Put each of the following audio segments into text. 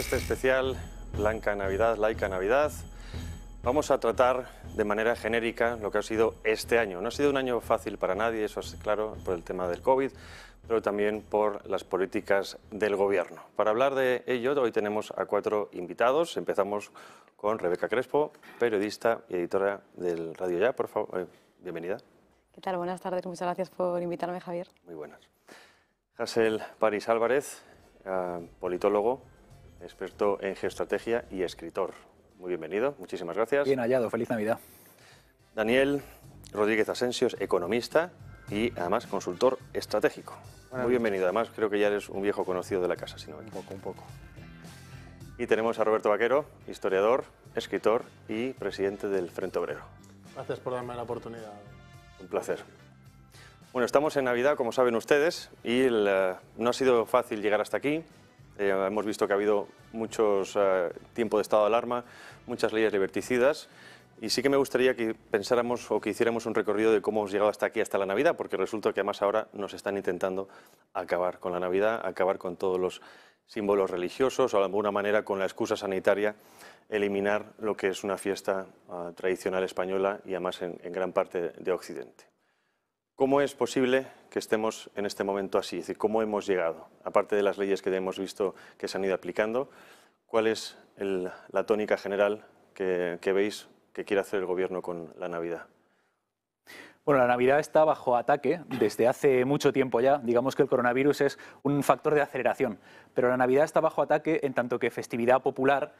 este especial Blanca Navidad, Laica Navidad, vamos a tratar de manera genérica lo que ha sido este año. No ha sido un año fácil para nadie, eso es claro, por el tema del COVID, pero también por las políticas del Gobierno. Para hablar de ello, hoy tenemos a cuatro invitados. Empezamos con Rebeca Crespo, periodista y editora del Radio Ya. Por favor, eh, bienvenida. ¿Qué tal? Buenas tardes, muchas gracias por invitarme, Javier. Muy buenas. Hassel París Álvarez, ah, politólogo, experto en geoestrategia y escritor. Muy bienvenido, muchísimas gracias. Bien hallado, feliz Navidad. Daniel Rodríguez Asensio economista y además consultor estratégico. Muy bienvenido, además creo que ya eres un viejo conocido de la casa, si no me equivoco un poco. Y tenemos a Roberto Vaquero, historiador, escritor y presidente del Frente Obrero. Gracias por darme la oportunidad. Un placer. Bueno, estamos en Navidad, como saben ustedes, y no ha sido fácil llegar hasta aquí. Eh, hemos visto que ha habido muchos tiempos eh, tiempo de estado de alarma, muchas leyes liberticidas. Y sí que me gustaría que pensáramos o que hiciéramos un recorrido de cómo hemos llegado hasta aquí, hasta la Navidad, porque resulta que además ahora nos están intentando acabar con la Navidad, acabar con todos los símbolos religiosos o de alguna manera con la excusa sanitaria eliminar lo que es una fiesta ah, tradicional española y además en gran parte de Occidente. ¿Cómo es posible que estemos en este momento así? Es decir, ¿cómo hemos llegado? Aparte de las leyes que hemos visto que se han ido aplicando, ¿cuál es la tónica general que, que veis que quiere hacer el Gobierno con la Navidad? Bueno, la Navidad está bajo ataque desde hace mucho tiempo ya. Digamos que el coronavirus es un factor de aceleración, pero la Navidad está bajo ataque en tanto que festividad popular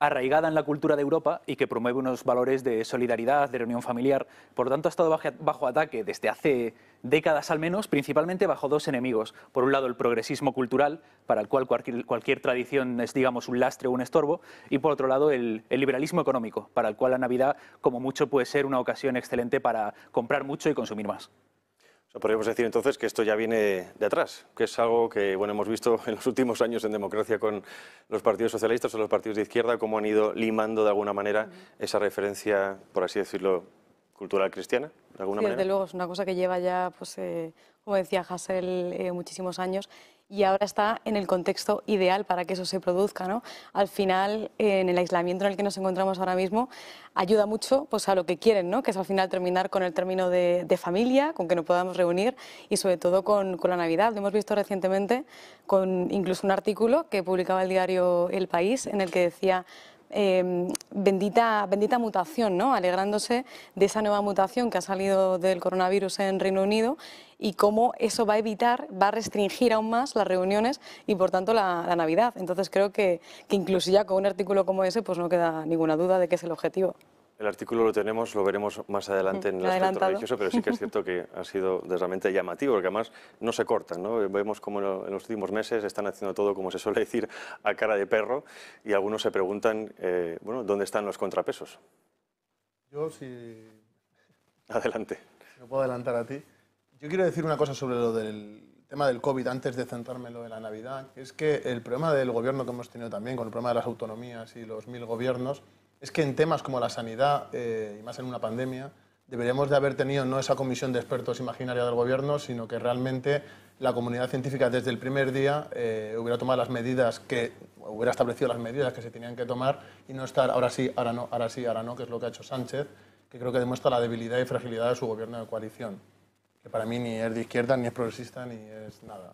arraigada en la cultura de Europa y que promueve unos valores de solidaridad, de reunión familiar. Por lo tanto, ha estado bajo, ataque desde hace décadas al menos, principalmente bajo dos enemigos. Por un lado, el progresismo cultural, para el cual cualquier, tradición es, digamos, un lastre o un estorbo, y por otro lado, el, liberalismo económico, para el cual la Navidad, como mucho, puede ser una ocasión excelente para comprar mucho y consumir más podríamos decir entonces que esto ya viene de atrás, que es algo que bueno, hemos visto en los últimos años en democracia con los partidos socialistas o los partidos de izquierda, cómo han ido limando de alguna manera esa referencia, por así decirlo, cultural cristiana, de Desde luego, es una cosa que lleva ya, pues, eh, como decía Hassel, eh, muchísimos años y ahora está en el contexto ideal para que eso se produzca. ¿no? Al final, en el aislamiento en el que nos encontramos ahora mismo, ayuda mucho pues, a lo que quieren, ¿no? que es al final terminar con el término de, familia, con que nos podamos reunir y sobre todo con, con, la Navidad. Lo hemos visto recientemente con incluso un artículo que publicaba el diario El País en el que decía Em, bendita, mutación, ¿no? alegrándose de esa nueva mutación que ha salido del coronavirus en Reino Unido y cómo eso va a evitar, va a restringir aún más las reuniones y por tanto la, Navidad. Entonces creo que, incluso ya con un artículo como ese pues no queda ninguna duda de que es el objetivo. El artículo lo tenemos, lo veremos más adelante en el aspecto religioso, pero sí que es cierto que ha sido realmente llamativo, porque además no se cortan, ¿no? Vemos cómo en los últimos meses están haciendo todo, como se suele decir, a cara de perro, y algunos se preguntan, eh, bueno, ¿dónde están los contrapesos? Yo si... Adelante. Me puedo adelantar a ti. Yo quiero decir una cosa sobre lo del tema del COVID, antes de centrarme en lo de la Navidad, es que el problema del gobierno que hemos tenido también, con el problema de las autonomías y los mil gobiernos, es que en temas como la sanidad, eh, y más en una pandemia, deberíamos de haber tenido no esa comisión de expertos imaginaria del gobierno, sino que realmente la comunidad científica desde el primer día eh, hubiera tomado las medidas que hubiera establecido las medidas que se tenían que tomar y no estar ahora sí, ahora no, ahora sí, ahora no, que es lo que ha hecho Sánchez, que creo que demuestra la debilidad y fragilidad de su gobierno de coalición, que para mí ni es de izquierda, ni es progresista, ni es nada.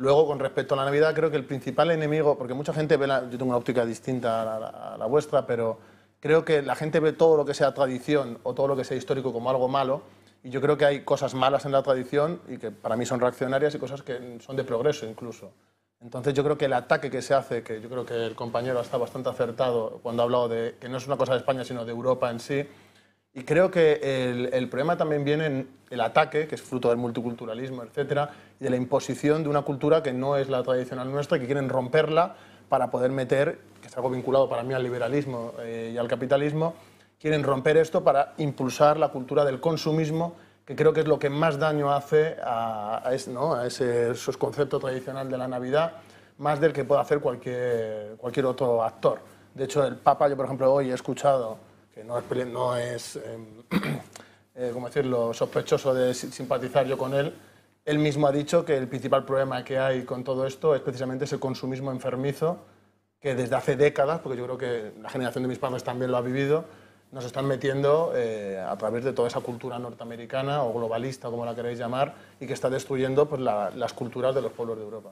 Luego, con respecto a la Navidad, creo que el principal enemigo, porque mucha gente ve, yo tengo una óptica distinta a la, a la, vuestra, pero creo que la gente ve todo lo que sea tradición o todo lo que sea histórico como algo malo, y yo creo que hay cosas malas en la tradición y que para mí son reaccionarias y cosas que son de progreso incluso. Entonces yo creo que el ataque que se hace, que yo creo que el compañero está bastante acertado cuando ha hablado de que no es una cosa de España, sino de Europa en sí, y creo que el, problema también viene en el ataque, que es fruto del multiculturalismo, etcétera, y de la imposición de una cultura que no es la tradicional nuestra, que quieren romperla para poder meter, que es algo vinculado para mí al liberalismo eh, y al capitalismo, quieren romper esto para impulsar la cultura del consumismo, que creo que es lo que más daño hace a, ese, ¿no? esos conceptos tradicional de la Navidad, más del que puede hacer cualquier, cualquier otro actor. De hecho, el Papa, yo por ejemplo hoy he escuchado no es, no em, eh, decirlo?, sospechoso de simpatizar yo con él, él mismo ha dicho que el principal problema que hay con todo esto es precisamente ese consumismo enfermizo que desde hace décadas, porque yo creo que la generación de mis padres también lo ha vivido, nos están metiendo eh, a través de toda esa cultura norteamericana o globalista, como la queréis llamar, y que está destruyendo pues, las culturas de los pueblos de Europa.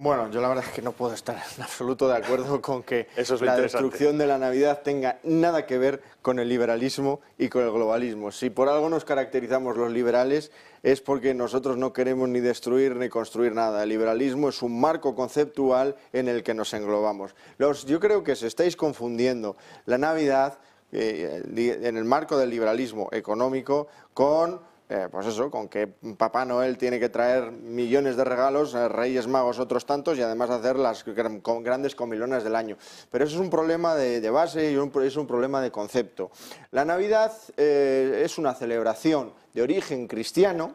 Bueno, yo la verdad es que no puedo estar en absoluto de acuerdo con que Eso es la destrucción de la Navidad tenga nada que ver con el liberalismo y con el globalismo. Si por algo nos caracterizamos los liberales es porque nosotros no queremos ni destruir ni construir nada. El liberalismo es un marco conceptual en el que nos englobamos. Los, yo creo que se estáis confundiendo la Navidad eh, en el marco del liberalismo económico con eh, pues eso, con que Papá Noel tiene que traer millones de regalos, eh, Reyes Magos otros tantos y además hacer las grandes comilonas del año. Pero eso es un problema de, base y es un problema de concepto. La Navidad eh, es una celebración de origen cristiano,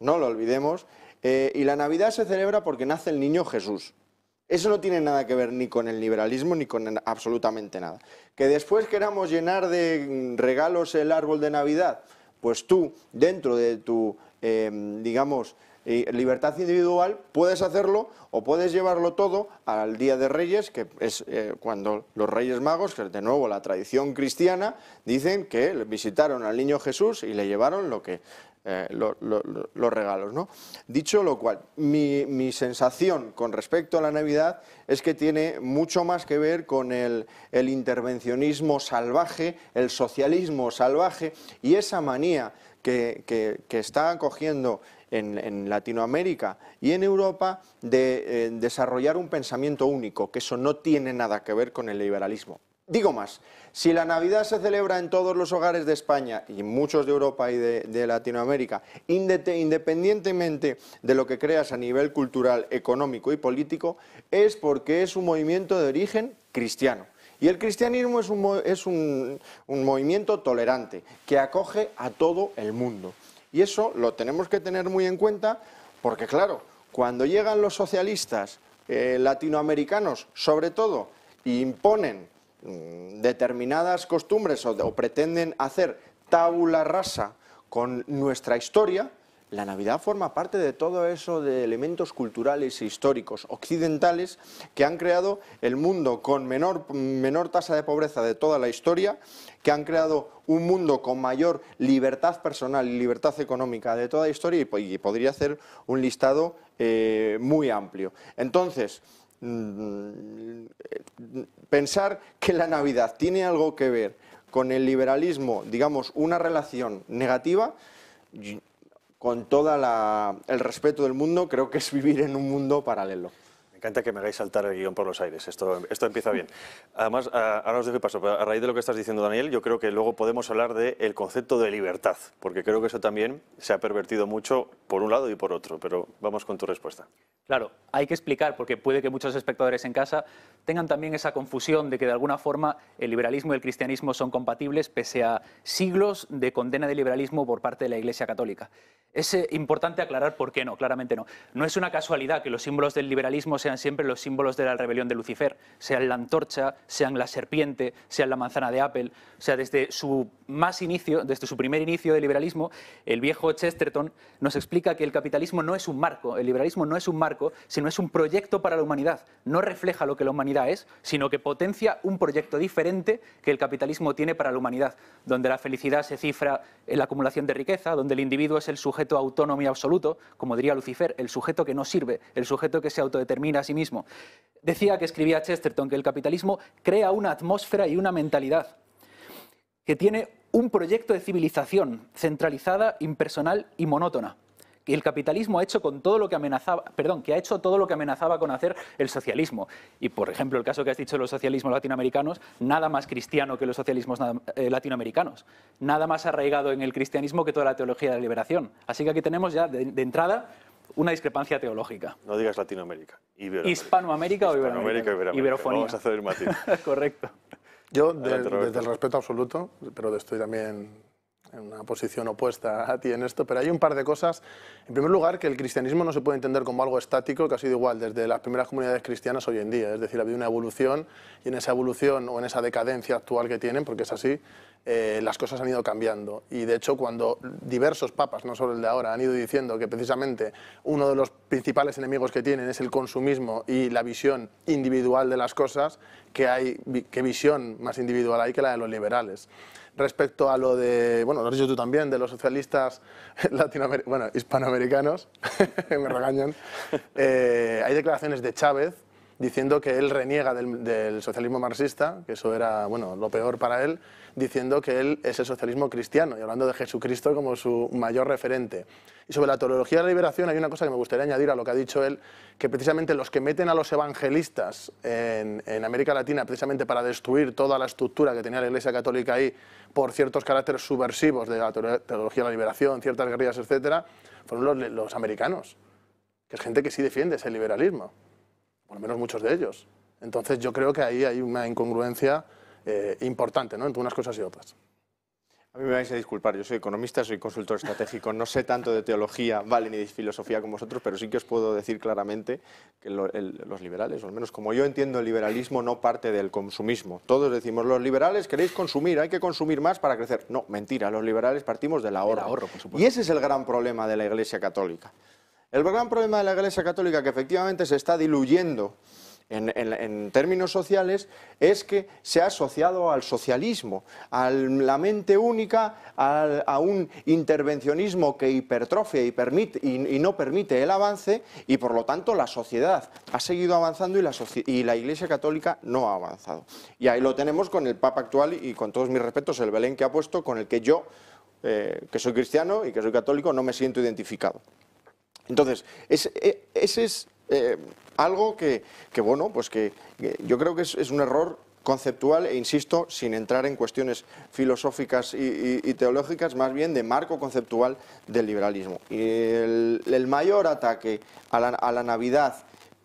no lo olvidemos, y la Navidad se celebra porque nace el niño Jesús. Eso no tiene nada que ver ni con el liberalismo ni con absolutamente nada. Que después queramos llenar de mm, regalos el árbol de Navidad, pues tú, dentro de tu, eh, digamos, eh, libertad individual, puedes hacerlo o puedes llevarlo todo al Día de Reyes, que es eh, cuando los Reyes Magos, que de nuevo la tradición cristiana, dicen que visitaron al niño Jesús y le llevaron lo que eh, los regalos. ¿no? Dicho lo cual, mi, sensación con respecto a la Navidad es que tiene mucho más que ver con el, intervencionismo salvaje, el socialismo salvaje y esa manía que, está cogiendo en, Latinoamérica y en Europa de eh, desarrollar un pensamiento único, que eso no tiene nada que ver con el liberalismo. Digo más, si la Navidad se celebra en todos los hogares de España y muchos de Europa y de, Latinoamérica, independientemente de lo que creas a nivel cultural, económico y político, es porque es un movimiento de origen cristiano. Y el cristianismo es un, movimiento tolerante que acoge a todo el mundo. Y eso lo tenemos que tener muy en cuenta porque, claro, cuando llegan los socialistas eh, latinoamericanos, sobre todo, y imponen Mm, determinadas costumbres o, pretenden hacer tabula rasa con nuestra historia, la Navidad forma parte de todo eso de elementos culturales e históricos occidentales que han creado el mundo con menor, menor, tasa de pobreza de toda la historia, que han creado un mundo con mayor libertad personal y libertad económica de toda la historia y, podría hacer un listado eh, muy amplio. Entonces, pensar que la Navidad tiene algo que ver con el liberalismo, digamos, una relación negativa, con todo el respeto del mundo, creo que es vivir en un mundo paralelo. Me encanta que me hagáis saltar el guión por los aires. Esto, esto empieza bien. Además, ahora os dejo paso. a raíz de lo que estás diciendo, Daniel, yo creo que luego podemos hablar del el concepto de libertad, porque creo que eso también se ha pervertido mucho por un lado y por otro. Pero vamos con tu respuesta. Claro, hay que explicar, porque puede que muchos espectadores en casa tengan también esa confusión de que de alguna forma el liberalismo y el cristianismo son compatibles pese a siglos de condena del liberalismo por parte de la Iglesia Católica. Es eh, importante aclarar por qué no, claramente no. No es una casualidad que los símbolos del liberalismo se sean siempre los símbolos de la rebelión de Lucifer, sean la antorcha, sean la serpiente, sean la manzana de Apple. O sea, desde su más inicio, desde su primer inicio de liberalismo, el viejo Chesterton nos explica que el capitalismo no es un marco, el liberalismo no es un marco, sino es un proyecto para la humanidad. No refleja lo que la humanidad es, sino que potencia un proyecto diferente que el capitalismo tiene para la humanidad, donde la felicidad se cifra en la acumulación de riqueza, donde el individuo es el sujeto autónomo y absoluto, como diría Lucifer, el sujeto que no sirve, el sujeto que se autodetermina a sí mismo. Decía que escribía Chesterton que el capitalismo crea una atmósfera y una mentalidad que tiene un proyecto de civilización centralizada, impersonal y monótona. Que el capitalismo ha hecho con todo lo que amenazaba, perdón, que ha hecho todo lo que amenazaba con hacer el socialismo. Y por ejemplo, el caso que has dicho de los socialismos latinoamericanos, nada más cristiano que los socialismos eh, latinoamericanos, nada más arraigado en el cristianismo que toda la teología de la liberación. Así que aquí tenemos ya de entrada una discrepancia teológica. No digas Latinoamérica. Hispanoamérica o Iberoamérica. Iberofonía. Vamos a hacer el matiz. Correcto. Yo, desde el respeto absoluto, pero estoy también en una posición opuesta a ti en esto, pero hay un par de cosas. En primer lugar, que el cristianismo no se puede entender como algo estático, que ha sido igual desde las primeras comunidades cristianas hoy en día. Es decir, ha habido una evolución y en esa evolución o en esa decadencia actual que tienen, porque es así, eh, las cosas han ido cambiando. Y de hecho, cuando diversos papas, no solo el de ahora, han ido diciendo que precisamente uno de los principales enemigos que tienen es el consumismo y la visión individual de las cosas, que hay, qué visión más individual hay que la de los liberales respecto a lo de, bueno, lo has dicho tú también, de los socialistas latinoamericanos, bueno, hispanoamericanos, me regañan, eh, hay declaraciones de Chávez diciendo que él reniega del, socialismo marxista, que eso era bueno, lo peor para él, diciendo que él es el socialismo cristiano y hablando de Jesucristo como su mayor referente. Y sobre la teología de la liberación hay una cosa que me gustaría añadir a lo que ha dicho él, que precisamente los que meten a los evangelistas en, América Latina precisamente para destruir toda la estructura que tenía la Iglesia Católica ahí por ciertos caracteres subversivos de la teología de la liberación, ciertas guerrillas, etcétera, fueron los americanos, que es gente que sí defiende ese liberalismo por lo menos muchos de ellos. Entonces yo creo que ahí hay una incongruencia eh, importante ¿no? entre unas cosas y otras. A mí me vais a disculpar, yo soy economista, soy consultor estratégico, no sé tanto de teología, vale, ni de filosofía como vosotros, pero sí que os puedo decir claramente que los liberales, o al menos como yo entiendo el liberalismo, no parte del consumismo. Todos decimos, los liberales queréis consumir, hay que consumir más para crecer. No, mentira, los liberales partimos del ahorro. ahorro por supuesto. Y ese es el gran problema de la Iglesia Católica. El gran problema de la Iglesia Católica, que efectivamente se está diluyendo en, términos sociales, es que se ha asociado al socialismo, a la mente única, a, un intervencionismo que hipertrofia y, y, no permite el avance, y por lo tanto la sociedad ha seguido avanzando y la, Iglesia Católica no ha avanzado. Y ahí lo tenemos con el Papa actual y con todos mis respetos, el Belén que ha puesto, con el que yo, eh, que soy cristiano y que soy católico, no me siento identificado. Entonces, e, ese, es eh, algo que, bueno, pues que, yo creo que es, un error conceptual e insisto, sin entrar en cuestiones filosóficas y, teológicas, más bien de marco conceptual del liberalismo. Y el, mayor ataque a la, a la Navidad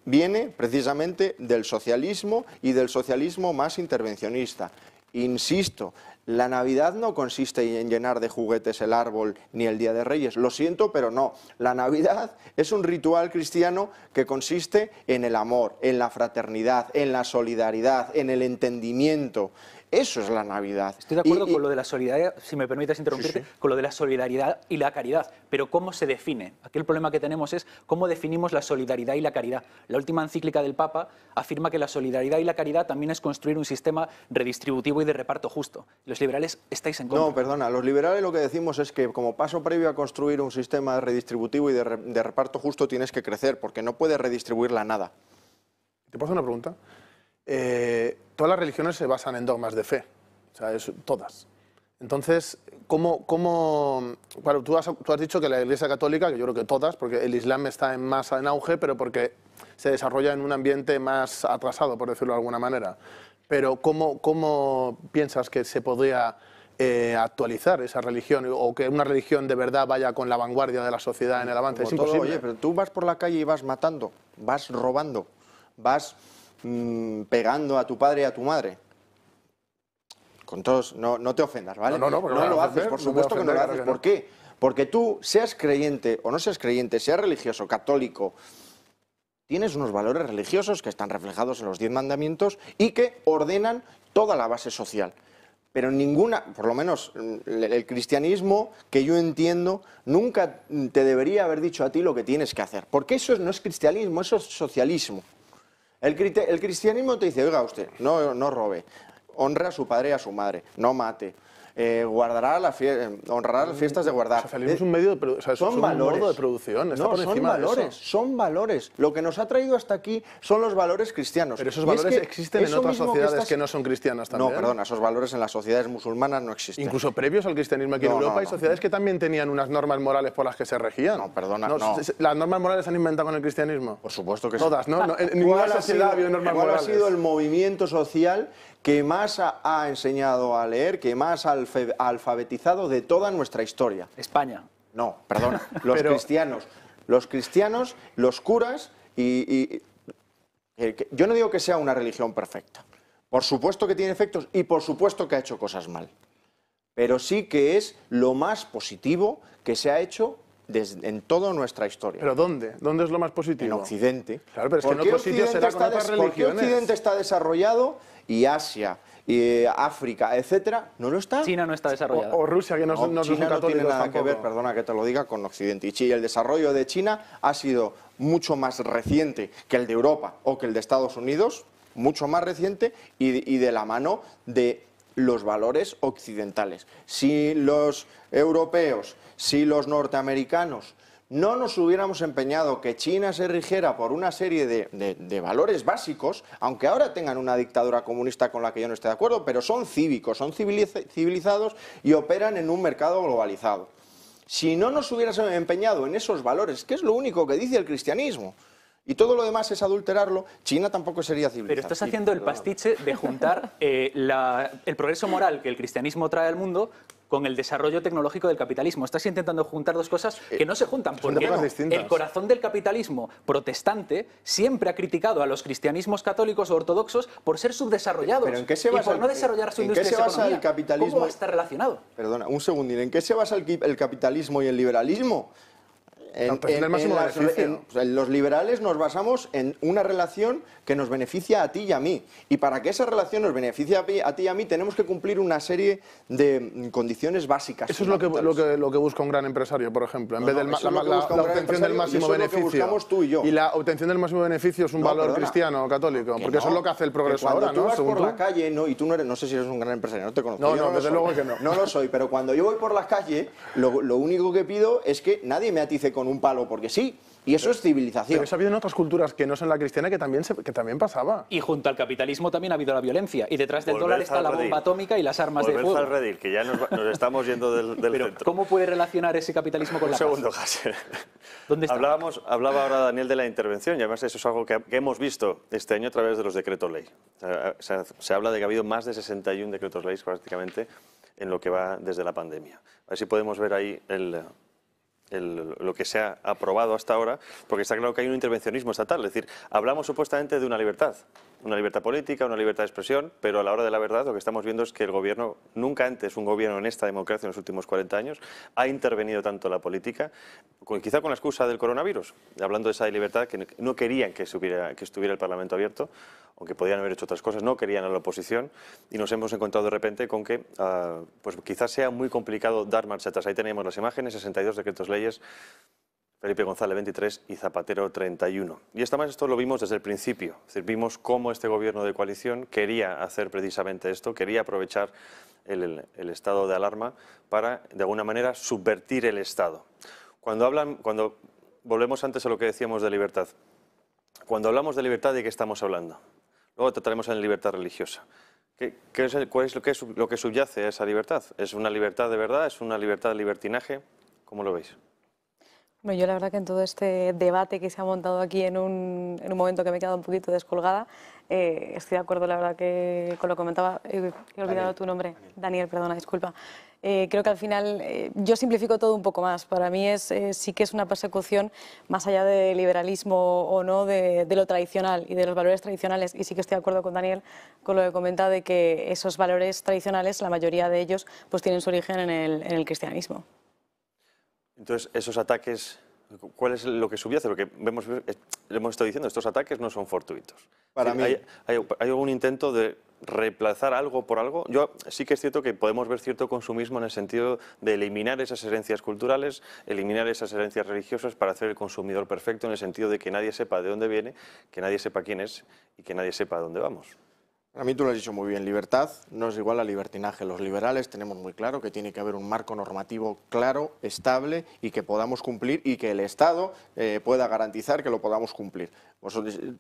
viene precisamente del socialismo y del socialismo más intervencionista. Insisto, la Navidad no consiste en llenar de juguetes el árbol ni el Día de Reyes. Lo siento, pero no. La Navidad es un ritual cristiano que consiste en el amor, en la fraternidad, en la solidaridad, en el entendimiento, eso es la Navidad. Estoy de acuerdo con lo de la solidaridad, si me permites interrumpirte, con lo de la solidaridad y la caridad. Pero ¿cómo se define? Aquel problema que tenemos es cómo definimos la solidaridad y la caridad. La última encíclica del Papa afirma que la solidaridad y la caridad también es construir un sistema redistributivo y de reparto justo. Los liberales estáis en contra. No, perdona, los liberales lo que decimos es que como paso previo a construir un sistema redistributivo y de, de reparto justo tienes que crecer, porque no puedes redistribuir la nada. ¿Te puedo hacer una pregunta? Eh, todas las religiones se basan en dogmas de fe, o sea, es, todas. Entonces, ¿cómo, cómo tú has, tú has, dicho que la Iglesia Católica, que yo creo que todas, porque el Islam está en más en auge, pero porque se desarrolla en un ambiente más atrasado, por decirlo de alguna manera. Pero ¿cómo, cómo piensas que se podría eh, actualizar esa religión o que una religión de verdad vaya con la vanguardia de la sociedad en el avance? es imposible. oye, pero tú vas por la calle y vas matando, vas robando, vas Mm, pegando a tu padre y a tu madre. Con todos, no, te ofendas, ¿vale? No, no, no, no lo haces, por supuesto que no lo haces. ¿Por qué? Porque tú, seas creyente o no seas creyente, seas religioso, católico, tienes unos valores religiosos que están reflejados en los diez mandamientos y que ordenan toda la base social. Pero ninguna, por lo menos el cristianismo que yo entiendo, nunca te debería haber dicho a ti lo que tienes que hacer. Porque eso no es cristianismo, eso es socialismo. El, cristianismo te dice, oiga usted, no, no robe, honre a su padre y a su madre, no mate, eh, guardará la eh, honrará las fiestas de guardar. es un medio son, valores. de producción, son valores, son valores. Lo que nos ha traído hasta aquí son los valores cristianos. Pero esos valores existen en otras sociedades que, no son cristianas también. No, perdona, esos valores en las sociedades musulmanas no existen. Incluso previos al cristianismo aquí en Europa hay sociedades que también tenían unas normas morales por las que se regían. No, perdona, ¿Las normas morales se han inventado con el cristianismo? Por supuesto que sí. Todas, ¿no? ninguna sociedad ha normas morales. ¿Cuál ha sido el movimiento social que más ha enseñado a leer, que más ha alfabetizado de toda nuestra historia. España. No, perdona, los cristianos. Los cristianos, los curas y, eh, Yo no digo que sea una religión perfecta. Por supuesto que tiene efectos y por supuesto que ha hecho cosas mal. Pero sí que es lo más positivo que se ha hecho en toda nuestra historia. ¿Pero dónde? ¿Dónde es lo más positivo? En Occidente. Claro, pero es que en qué Occidente está desarrollado y Asia y África, etcétera, no lo está. China no está desarrollada. O, Rusia, que no, tiene nada que ver, perdona que te lo diga, con Occidente. Y el desarrollo de China ha sido mucho más reciente que el de Europa o que el de Estados Unidos, mucho más reciente y de la mano de los valores occidentales. Si los europeos, si los norteamericanos no nos hubiéramos empeñado que China se rigiera por una serie de, valores básicos, aunque ahora tengan una dictadura comunista con la que yo no esté de acuerdo, pero son cívicos, son civilizados y operan en un mercado globalizado. Si no nos hubiéramos empeñado en esos valores, que es lo único que dice el cristianismo, y todo lo demás es adulterarlo, China tampoco sería civilizada. Pero estás haciendo el pastiche de juntar eh, el progreso moral que el cristianismo trae al mundo con el desarrollo tecnológico del capitalismo. Estás intentando juntar dos cosas eh, que no se juntan. Porque el corazón del capitalismo protestante siempre ha criticado a los cristianismos católicos o ortodoxos por ser subdesarrollados y por no desarrollar su qué se el capitalismo? está relacionado? Perdona, un segundín. ¿En qué se basa el capitalismo y el liberalismo? En, máximo los liberales nos basamos en una relación que nos beneficia a ti y a mí. Y para que esa relación nos beneficie a, ti y a mí, tenemos que cumplir una serie de mm, condiciones básicas. Eso es lo que, lo, que, busca un gran empresario, por ejemplo. En vez de la, obtención del máximo eso es beneficio. Lo que buscamos tú y yo. Y la obtención del máximo beneficio es un valor cristiano cristiano católico. Porque eso es lo que hace el progreso ahora, tú ¿no? Vas por la calle, no, y tú no eres, no sé si eres un gran empresario, no te conozco. No, no, desde luego que no. No lo soy, pero cuando yo voy por las calle lo, lo único que pido es que nadie me atice con un palo porque sí. Y eso es civilización. Pero ha habido en otras culturas que no son la cristiana que también, que también pasaba. Y junto al capitalismo también ha habido la violencia. Y detrás del dólar está la bomba atómica y las armas de fuego. al redil, que ya nos, estamos yendo del, ¿Cómo puede relacionar ese capitalismo con la segundo, paz? ¿Dónde Hablábamos, hablaba ahora Daniel de la intervención y además eso es algo que, hemos visto este año a través de los decretos ley. se habla de que ha habido más de 61 decretos leyes prácticamente en lo que va desde la pandemia. A ver si podemos ver ahí el, lo que se ha aprobado hasta ahora, porque está claro que hay un intervencionismo estatal. Es decir, hablamos supuestamente de una libertad, una libertad política, una libertad de expresión, pero a la hora de la verdad lo que estamos viendo es que el gobierno, nunca antes un gobierno en esta democracia en los últimos 40 años, ha intervenido tanto la política, quizá con la excusa del coronavirus, hablando de esa libertad que no querían que, que estuviera el Parlamento abierto, aunque podían haber hecho otras cosas, no querían a la oposición y nos hemos encontrado de repente con que ah, pues quizás sea muy complicado dar marcha atrás. Ahí tenemos las imágenes, 62 decretos leyes Felipe González 23 y Zapatero 31. Y esta más esto lo vimos desde el principio, es decir, vimos cómo este gobierno de coalición quería hacer precisamente esto, quería aprovechar el, estado de alarma para, de alguna manera, subvertir el Estado. Cuando hablan, cuando volvemos antes a lo que decíamos de libertad, cuando hablamos de libertad, ¿de qué estamos hablando? Luego trataremos en libertad religiosa. ¿Qué, es, cuál lo que es lo que subyace a esa libertad? ¿Es una libertad de verdad? ¿Es una libertad de libertinaje? ¿Cómo lo veis? Bueno, yo la verdad que en todo este debate que se ha montado aquí en un, en un momento que me he quedado un poquito descolgada, eh, estoy de acuerdo, la verdad que con lo que comentaba, eh, he olvidado tu nombre, Daniel, perdona, disculpa. Eh, creo que al final yo simplifico todo un poco más. Para mí es, sí que es una persecución más allá del liberalismo o no, de, lo tradicional y de los valores tradicionales. Y sí que estoy de acuerdo con Daniel con lo que comenta de que esos valores tradicionales, la mayoría de ellos, pues tienen su origen en el, en el cristianismo. Entonces, esos ataques, ¿cuál es lo que subyace? Lo que vemos, eh, hemos estado diciendo, estos ataques no son fortuitos. Para mí... Hay, hay algún intento de reemplazar algo por algo. Yo sí que es cierto que podemos ver cierto consumismo en el sentido de eliminar esas herencias culturales, eliminar esas herencias religiosas para hacer el consumidor perfecto en el sentido de que nadie sepa de dónde viene, que nadie sepa quién es y que nadie sepa a dónde vamos. A mí tú lo has dicho muy bien, libertad no es igual a libertinaje. Los liberales tenemos muy claro que tiene que haber un marco normativo claro, estable y que podamos cumplir y que el Estado eh, pueda garantizar que lo podamos cumplir.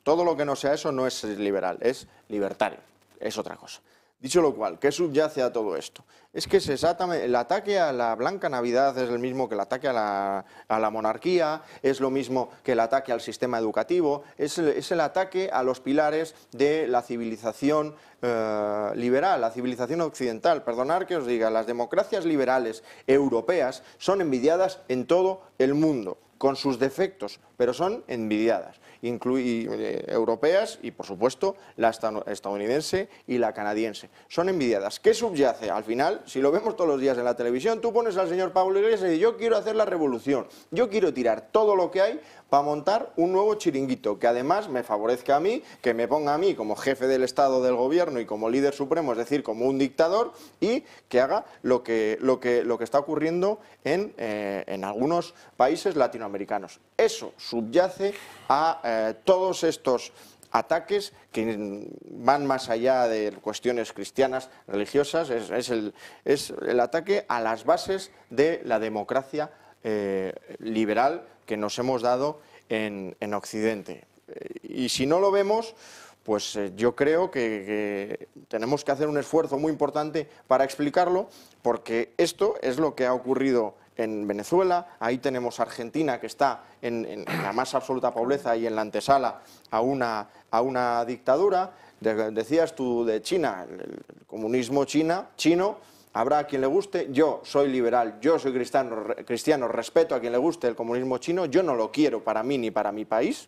todo lo que no sea eso no es liberal, es libertario, es otra cosa. Dicho lo cual, ¿qué subyace a todo esto? Es que el ataque a la Blanca Navidad es el mismo que el ataque a la, monarquía, es lo mismo que el ataque al sistema educativo, es el, ataque a los pilares de la civilización eh, liberal, la civilización occidental. Perdonar que os diga, las democracias liberales europeas son envidiadas en todo el mundo, con sus defectos, pero son envidiadas, incluye eh, europeas y por supuesto la estadounidense y la canadiense. Son envidiadas. ¿Qué subyace? Al final, si lo vemos todos los días en la televisión, tú pones al señor Pablo Iglesias y yo quiero hacer la revolución, yo quiero tirar todo lo que hay para montar un nuevo chiringuito que además me favorezca a mí, que me ponga a mí como jefe del Estado del Gobierno y como líder supremo, es decir, como un dictador y que haga lo que, lo que, lo que está ocurriendo en, eh, algunos países latinoamericanos. Eso subyace a eh, todos estos ataques que van más allá de cuestiones cristianas, religiosas, es, el, ataque a las bases de la democracia eh, liberal que nos hemos dado en, Occidente. Eh, y si no lo vemos, pues yo creo que, tenemos que hacer un esfuerzo muy importante para explicarlo, porque esto es lo que ha ocurrido en Venezuela, ahí tenemos Argentina que está en, la más absoluta pobreza y en la antesala a una, a dictadura. decías tú de China, el, comunismo china, chino, habrá a quien le guste, yo soy liberal, yo soy cristiano, cristiano, respeto a quien le guste el comunismo chino, yo no lo quiero para mí ni para mi país,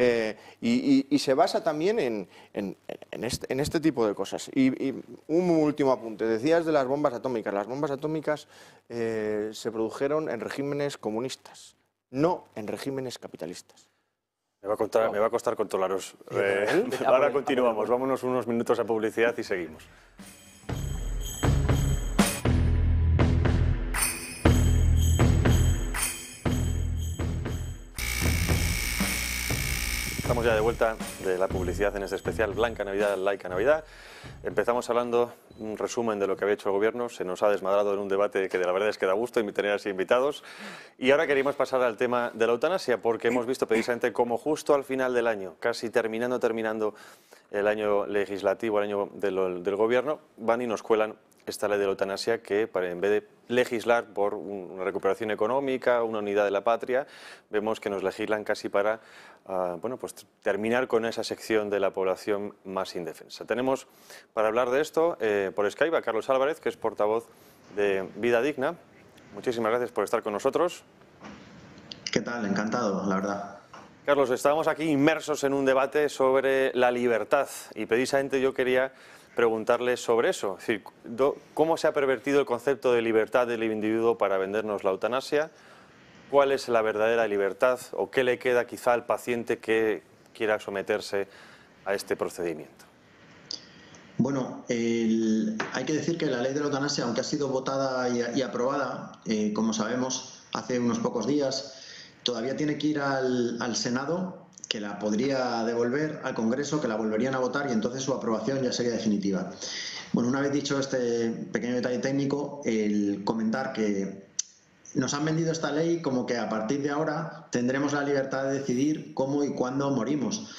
eh, y, se basa también en, en, este, este, tipo de cosas. Y, un último apunte, decías de las bombas atómicas. Las bombas atómicas eh, se produjeron en regímenes comunistas, no en regímenes capitalistas. Me va a, costar controlaros. Eh, ahora continuamos, vámonos unos minutos a publicidad y seguimos. Estamos ya de vuelta de la publicidad en este especial Blanca Navidad, Laica Navidad. Empezamos hablando un resumen de lo que había hecho el gobierno. Se nos ha desmadrado en un debate que de la verdad es que da gusto tener así invitados. Y ahora queríamos pasar al tema de la eutanasia porque hemos visto precisamente cómo justo al final del año, casi terminando, terminando el año legislativo, el año del gobierno, van y nos cuelan esta ley de la eutanasia que en vez de legislar por una recuperación económica, una unidad de la patria, vemos que nos legislan casi para ah, bueno, pues terminar con esa sección de la población más indefensa. Tenemos para hablar de esto eh, por Skype a Carlos Álvarez, que es portavoz de Vida Digna. Muchísimas gracias por estar con nosotros. ¿Qué tal? Encantado, la verdad. Carlos, estábamos aquí inmersos en un debate sobre la libertad y precisamente yo quería preguntarle sobre eso. Es decir, ¿cómo se ha pervertido el concepto de libertad del individuo para vendernos la eutanasia? ¿Cuál es la verdadera libertad o qué le queda quizá al paciente que quiera someterse a este procedimiento? Bueno, hay que decir que la ley de la eutanasia, aunque ha sido votada y, aprobada, eh, como sabemos, hace unos pocos días, todavía tiene que ir al Senado que la podría devolver al Congreso, que la volverían a votar y entonces su aprobación ya sería definitiva. Bueno, una vez dicho este pequeño detalle técnico, el comentar que nos han vendido esta ley como que a partir de ahora tendremos la libertad de decidir cómo y cuándo morimos.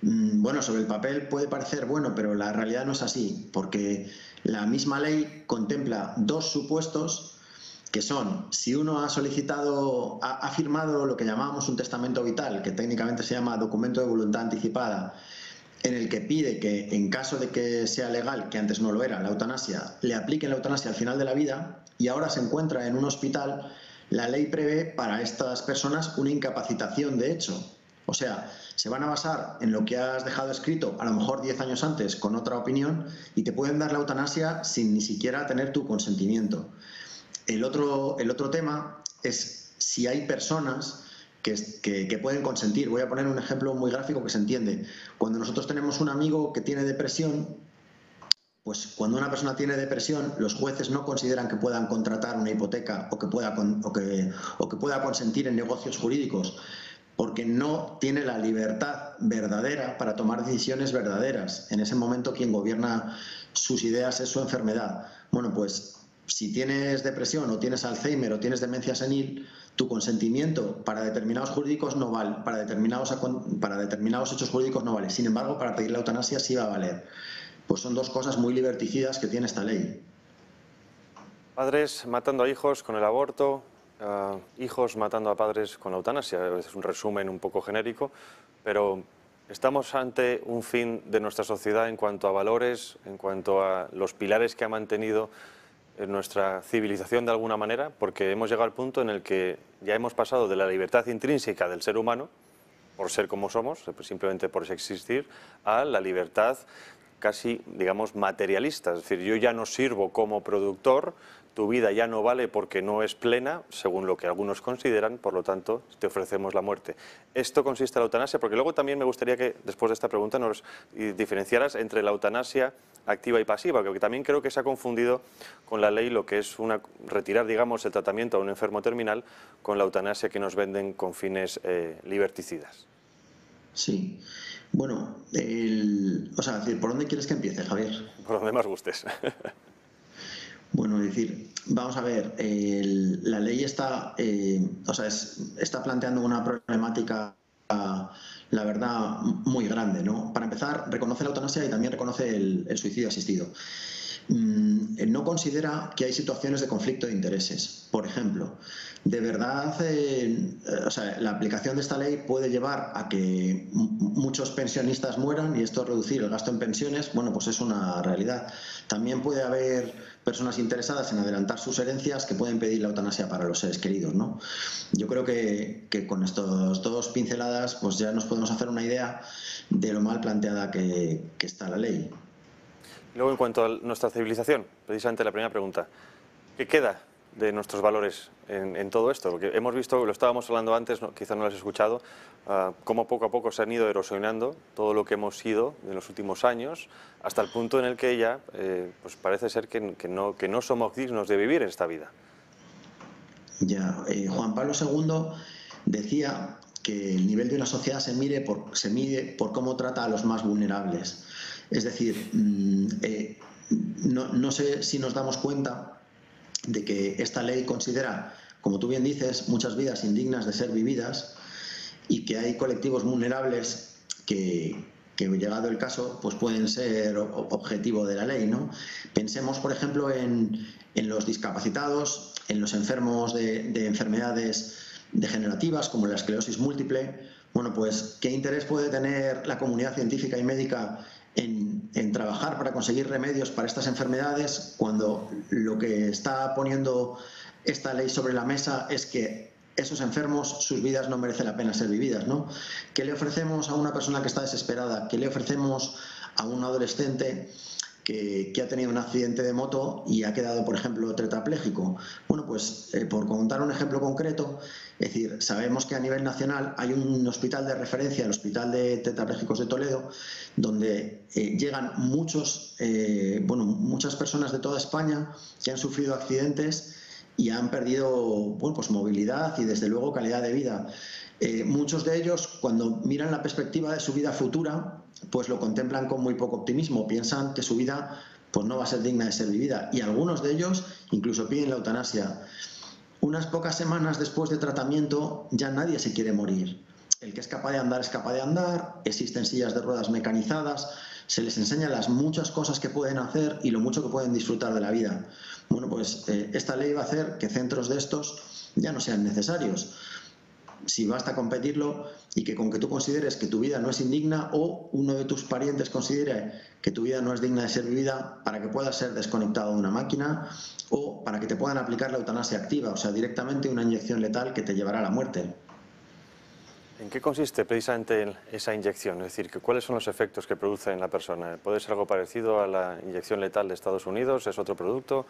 Mm, bueno, sobre el papel puede parecer bueno, pero la realidad no es así, porque la misma ley contempla dos supuestos que son, si uno ha solicitado, ha, firmado lo que llamamos un testamento vital, que técnicamente se llama documento de voluntad anticipada, en el que pide que en caso de que sea legal, que antes no lo era, la eutanasia, le apliquen la eutanasia al final de la vida y ahora se encuentra en un hospital, la ley prevé para estas personas una incapacitación de hecho. O sea, se van a basar en lo que has dejado escrito a lo mejor 10 años antes con otra opinión y te pueden dar la eutanasia sin ni siquiera tener tu consentimiento. El otro, el otro tema es si hay personas que, pueden consentir. Voy a poner un ejemplo muy gráfico que se entiende. Cuando nosotros tenemos un amigo que tiene depresión, pues cuando una persona tiene depresión, los jueces no consideran que puedan contratar una hipoteca o que pueda, que, o que pueda consentir en negocios jurídicos, porque no tiene la libertad verdadera para tomar decisiones verdaderas. En ese momento quien gobierna sus ideas es su enfermedad. Bueno, pues si tienes depresión o tienes Alzheimer o tienes demencia senil, tu consentimiento para determinados jurídicos no vale, para determinados, hechos jurídicos no vale. Sin embargo, para pedir la eutanasia sí va a valer. Pues son dos cosas muy liberticidas que tiene esta ley. Padres matando a hijos con el aborto, ah, hijos matando a padres con la eutanasia. Es un resumen un poco genérico, pero Estamos ante un fin de nuestra sociedad en cuanto a valores, en cuanto a los pilares que ha mantenido en nuestra civilización de alguna manera, porque hemos llegado al punto en el que ya hemos pasado de la libertad intrínseca del ser humano, por ser como somos, eh, simplemente por existir, a la libertad casi, digamos, materialista. Es decir, yo ya no sirvo como productor, tu vida ya no vale porque no es plena, según lo que algunos consideran, por lo tanto, te ofrecemos la muerte. Esto consiste en la eutanasia, porque luego también me gustaría que, después de esta pregunta, nos diferenciaras entre la eutanasia activa y pasiva, que también creo que se ha confundido con la ley lo que es una, retirar, digamos, el tratamiento a un enfermo terminal con la eutanasia que nos venden con fines eh, liberticidas. Sí. Bueno, o sea, ¿por dónde quieres que empiece, Javier? Por donde más gustes. Bueno, es decir, vamos a ver, la ley está, eh, está planteando una problemática, la verdad, muy grande. ¿no? Para empezar, reconoce la eutanasia y también reconoce el suicidio asistido. Mm, no considera que hay situaciones de conflicto de intereses. Por ejemplo, de verdad, eh, eh, la aplicación de esta ley puede llevar a que muchos pensionistas mueran y esto reducir el gasto en pensiones, bueno, pues es una realidad. También puede haber personas interesadas en adelantar sus herencias que pueden pedir la eutanasia para los seres queridos, ¿no? Yo creo que, con estos dos pinceladas, pues ya nos podemos hacer una idea de lo mal planteada que está la ley. Luego, en cuanto a nuestra civilización, precisamente la primera pregunta, ¿qué queda de nuestros valores en, todo esto? Porque hemos visto, lo estábamos hablando antes, quizás no lo has escuchado, ah, cómo poco a poco se han ido erosionando todo lo que hemos sido en los últimos años, hasta el punto en el que ya eh, pues parece ser que, no, somos dignos de vivir esta vida. Ya, eh, Juan Pablo II decía que el nivel de una sociedad se mide por cómo trata a los más vulnerables. Es decir, mm, eh, no, sé si nos damos cuenta de que esta ley considera, como tú bien dices, muchas vidas indignas de ser vividas y que hay colectivos vulnerables que, que llegado el caso, pues pueden ser objetivo de la ley. ¿no? Pensemos, por ejemplo, en, los discapacitados, en los enfermos de, de, enfermedades degenerativas como la esclerosis múltiple. Bueno, pues, ¿qué interés puede tener la comunidad científica y médica en, trabajar para conseguir remedios para estas enfermedades cuando lo que está poniendo esta ley sobre la mesa es que esos enfermos, sus vidas no merecen la pena ser vividas, ¿no? ¿Qué le ofrecemos a una persona que está desesperada? ¿Qué le ofrecemos a un adolescente que, ha tenido un accidente de moto y ha quedado, por ejemplo, tetrapléjico. Bueno, pues eh, por contar un ejemplo concreto, es decir, sabemos que a nivel nacional hay un hospital de referencia, el Hospital de Tetrapléjicos de Toledo, donde eh, llegan muchos, eh, bueno, muchas personas de toda España que han sufrido accidentes y han perdido bueno, pues, movilidad y desde luego calidad de vida. muchos de ellos, cuando miran la perspectiva de su vida futura, pues lo contemplan con muy poco optimismo, piensan que su vida pues no va a ser digna de ser vivida y algunos de ellos incluso piden la eutanasia. Unas pocas semanas después de tratamiento ya nadie se quiere morir. El que es capaz de andar es capaz de andar, existen sillas de ruedas mecanizadas, se les enseña las muchas cosas que pueden hacer y lo mucho que pueden disfrutar de la vida. Bueno, pues eh, esta ley va a hacer que centros de estos ya no sean necesarios si basta competirlo y que con que tú consideres que tu vida no es indigna o uno de tus parientes considere que tu vida no es digna de ser vivida para que puedas ser desconectado de una máquina o para que te puedan aplicar la eutanasia activa, o sea, directamente una inyección letal que te llevará a la muerte. ¿En qué consiste precisamente esa inyección? Es decir, ¿cuáles son los efectos que produce en la persona? ¿Puede ser algo parecido a la inyección letal de Estados Unidos? ¿Es otro producto?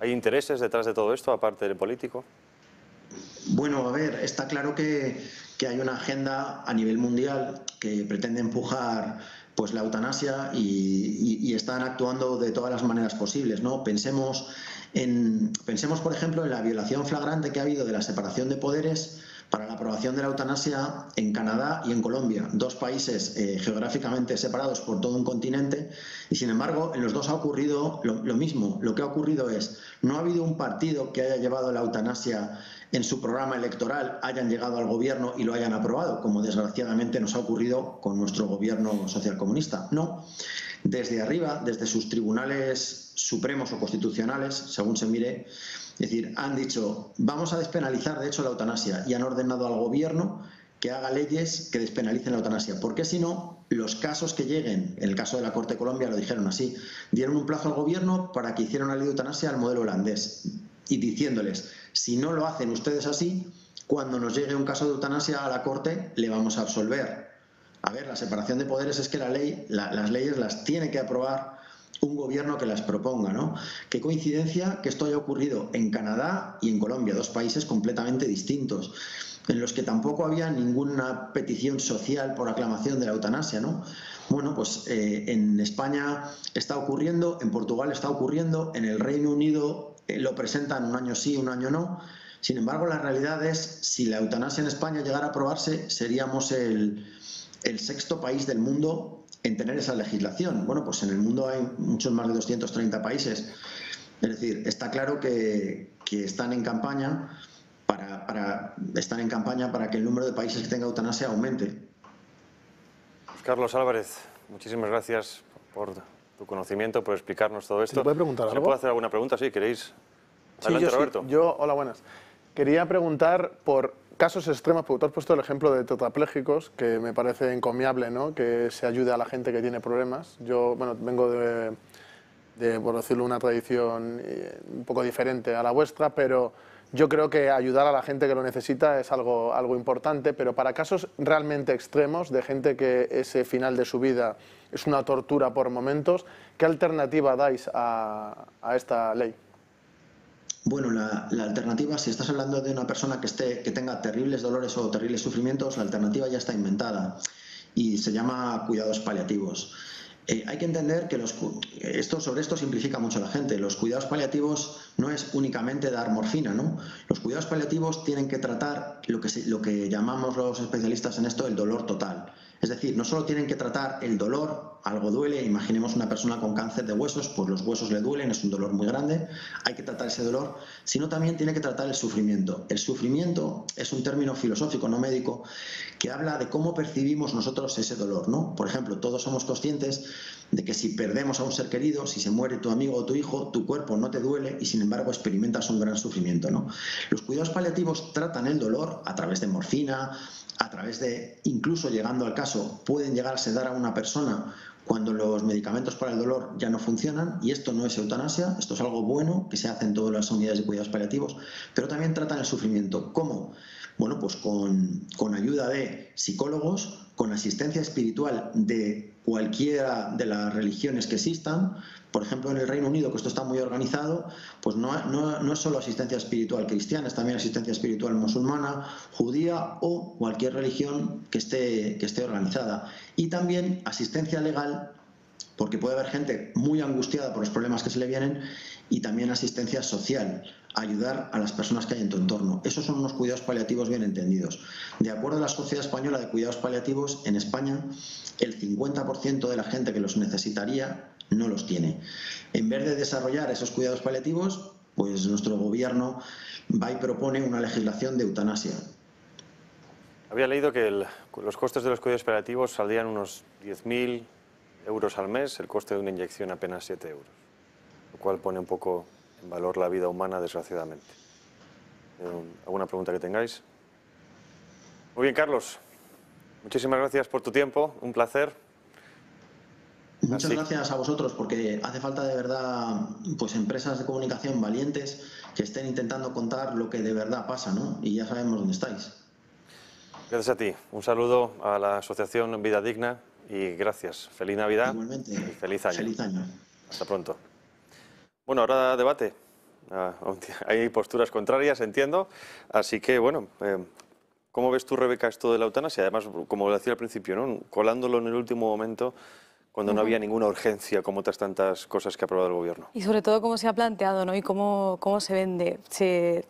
¿Hay intereses detrás de todo esto, aparte del político? Bueno, a ver, está claro que, hay una agenda a nivel mundial que pretende empujar pues la eutanasia y, están actuando de todas las maneras posibles. ¿no? Pensemos, en, pensemos, por ejemplo, en la violación flagrante que ha habido de la separación de poderes para la aprobación de la eutanasia en Canadá y en Colombia, dos países eh, geográficamente separados por todo un continente, y sin embargo en los dos ha ocurrido lo, lo mismo. Lo que ha ocurrido es, no ha habido un partido que haya llevado la eutanasia en su programa electoral hayan llegado al gobierno y lo hayan aprobado, como desgraciadamente nos ha ocurrido con nuestro gobierno socialcomunista. No, desde arriba, desde sus tribunales supremos o constitucionales, según se mire, es decir, han dicho, vamos a despenalizar de hecho la eutanasia y han ordenado al gobierno que haga leyes que despenalicen la eutanasia, porque si no, los casos que lleguen, en el caso de la Corte de Colombia lo dijeron así, dieron un plazo al gobierno para que hiciera una ley de eutanasia al modelo holandés y diciéndoles, si no lo hacen ustedes así, cuando nos llegue un caso de eutanasia a la Corte, le vamos a absolver. A ver, la separación de poderes es que la ley, las leyes las tiene que aprobar un gobierno que las proponga, ¿no? Qué coincidencia que esto haya ocurrido en Canadá y en Colombia, dos países completamente distintos, en los que tampoco había ninguna petición social por aclamación de la eutanasia, ¿no? Bueno, pues eh, en España está ocurriendo, en Portugal está ocurriendo, en el Reino Unido eh, lo presentan un año sí, un año no. Sin embargo, la realidad es, si la eutanasia en España llegara a aprobarse, seríamos el, sexto país del mundo en tener esa legislación. Bueno, pues en el mundo hay muchos más de 230 países. Es decir, está claro que, están en campaña para, en campaña para que el número de países que tenga eutanasia aumente. Carlos Álvarez, muchísimas gracias por tu conocimiento, por explicarnos todo esto. ¿Se puede hacer alguna pregunta? Sí, queréis. sí, yo, Roberto. Yo, hola, buenas. Quería preguntar por casos extremos, porque tú has puesto el ejemplo de tetraplégicos, que me parece encomiable, ¿no? Que se ayude a la gente que tiene problemas. Yo, bueno, vengo de, de por decirlo, una tradición eh, un poco diferente a la vuestra, pero yo creo que ayudar a la gente que lo necesita es algo, algo importante, pero para casos realmente extremos, de gente que ese final de su vida es una tortura por momentos. ¿Qué alternativa dais a, esta ley? Bueno, la, alternativa, si estás hablando de una persona que, que tenga terribles dolores o terribles sufrimientos, la alternativa ya está inventada y se llama cuidados paliativos. Eh, hay que entender que esto, sobre esto simplifica mucho la gente. Los cuidados paliativos no es únicamente dar morfina, ¿no? Los cuidados paliativos tienen que tratar lo que llamamos los especialistas en esto el dolor total. Es decir, no solo tienen que tratar el dolor, algo duele, imaginemos una persona con cáncer de huesos, pues los huesos le duelen, es un dolor muy grande, hay que tratar ese dolor, sino también tiene que tratar el sufrimiento. El sufrimiento es un término filosófico, no médico, que habla de cómo percibimos nosotros ese dolor, ¿no? Por ejemplo, todos somos conscientes de que si perdemos a un ser querido, si se muere tu amigo o tu hijo, tu cuerpo no te duele y sin embargo experimentas un gran sufrimiento, ¿no? Los cuidados paliativos tratan el dolor a través de morfina, a través de, incluso llegando al caso, pueden llegar a sedar a una persona cuando los medicamentos para el dolor ya no funcionan, y esto no es eutanasia, esto es algo bueno que se hace en todas las unidades de cuidados paliativos, pero también tratan el sufrimiento. ¿Cómo? Bueno, pues con, ayuda de psicólogos, con asistencia espiritual de cualquiera de las religiones que existan, por ejemplo, en el Reino Unido, que esto está muy organizado, pues no, no, es solo asistencia espiritual cristiana, es también asistencia espiritual musulmana, judía o cualquier religión que esté, que esté organizada. Y también asistencia legal porque puede haber gente muy angustiada por los problemas que se le vienen y también asistencia social, ayudar a las personas que hay en tu entorno. Esos son unos cuidados paliativos bien entendidos. De acuerdo a la Sociedad Española de Cuidados Paliativos, en España el 50% de la gente que los necesitaría no los tiene. En vez de desarrollar esos cuidados paliativos, pues nuestro gobierno va y propone una legislación de eutanasia. Había leído que los costes de los cuidados paliativos saldrían unos 10.000 euros al mes, el coste de una inyección apenas 7 euros, lo cual pone un poco en valor la vida humana, desgraciadamente. Eh, ¿Alguna pregunta que tengáis? Muy bien, Carlos. Muchísimas gracias por tu tiempo, un placer. Muchas gracias a vosotros porque hace falta de verdad pues empresas de comunicación valientes que estén intentando contar lo que de verdad pasa, ¿no? Y ya sabemos dónde estáis. Gracias a ti. Un saludo a la Asociación Vida Digna y gracias. Feliz Navidad. Igualmente. Y feliz año. Feliz año. Hasta pronto. Bueno, ahora debate. Ah, hay posturas contrarias, entiendo. Así que, bueno, eh, ¿cómo ves tú, Rebeca, esto de la eutanasia? Además, como decía al principio, ¿no? colándolo en el último momento cuando no había ninguna urgencia como otras tantas cosas que ha aprobado el gobierno. Y sobre todo cómo se ha planteado ¿no? y cómo, cómo se vende. Se,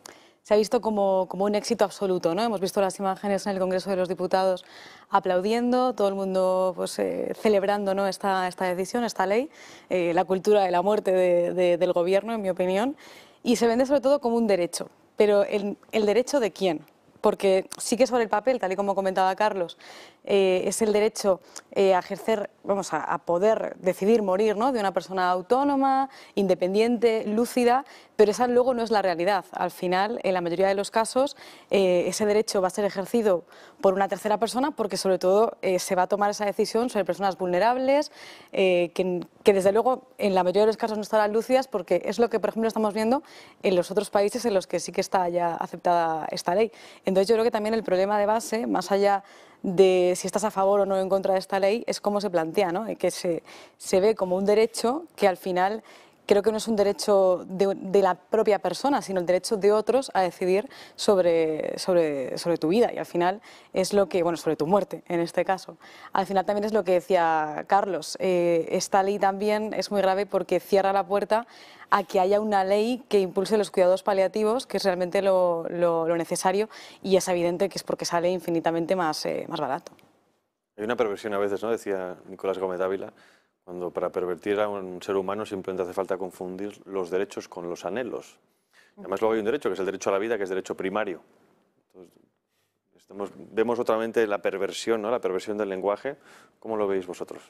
se ha visto como, un éxito absoluto. ¿no? Hemos visto las imágenes en el Congreso de los Diputados aplaudiendo, todo el mundo pues, eh, celebrando ¿no? esta, esta decisión, esta ley, eh, la cultura de la muerte del Gobierno, en mi opinión, y se vende sobre todo como un derecho. Pero el, el derecho de quién? porque sí que sobre el papel, tal y como comentaba Carlos, eh, es el derecho eh, a ejercer, vamos, a, poder decidir morir ¿no? de una persona autónoma, independiente, lúcida, pero esa luego no es la realidad. Al final, en la mayoría de los casos, eh, ese derecho va a ser ejercido por una tercera persona, porque sobre todo eh, se va a tomar esa decisión sobre personas vulnerables, eh, que, desde luego en la mayoría de los casos no estarán lúcidas, porque es lo que, por ejemplo, estamos viendo en los otros países en los que sí que está ya aceptada esta ley. Entonces yo creo que también el problema de base, más allá de si estás a favor o no en contra de esta ley, es cómo se plantea, ¿no? que se, se ve como un derecho que al final creo que no es un derecho de, la propia persona, sino el derecho de otros a decidir sobre, sobre, sobre tu vida y al final es lo que, bueno, sobre tu muerte en este caso. Al final también es lo que decía Carlos, eh, esta ley también es muy grave porque cierra la puerta a que haya una ley que impulse los cuidados paliativos, que es realmente lo, lo, necesario y es evidente que es porque sale infinitamente más, eh, más barato. Hay una perversión a veces, ¿no? Decía Nicolás Gómez Ávila, cuando para pervertir a un ser humano simplemente hace falta confundir los derechos con los anhelos. Además luego hay un derecho, que es el derecho a la vida, que es derecho primario. vemos otra vez la perversión, ¿no? la perversión del lenguaje. ¿Cómo lo veis vosotros?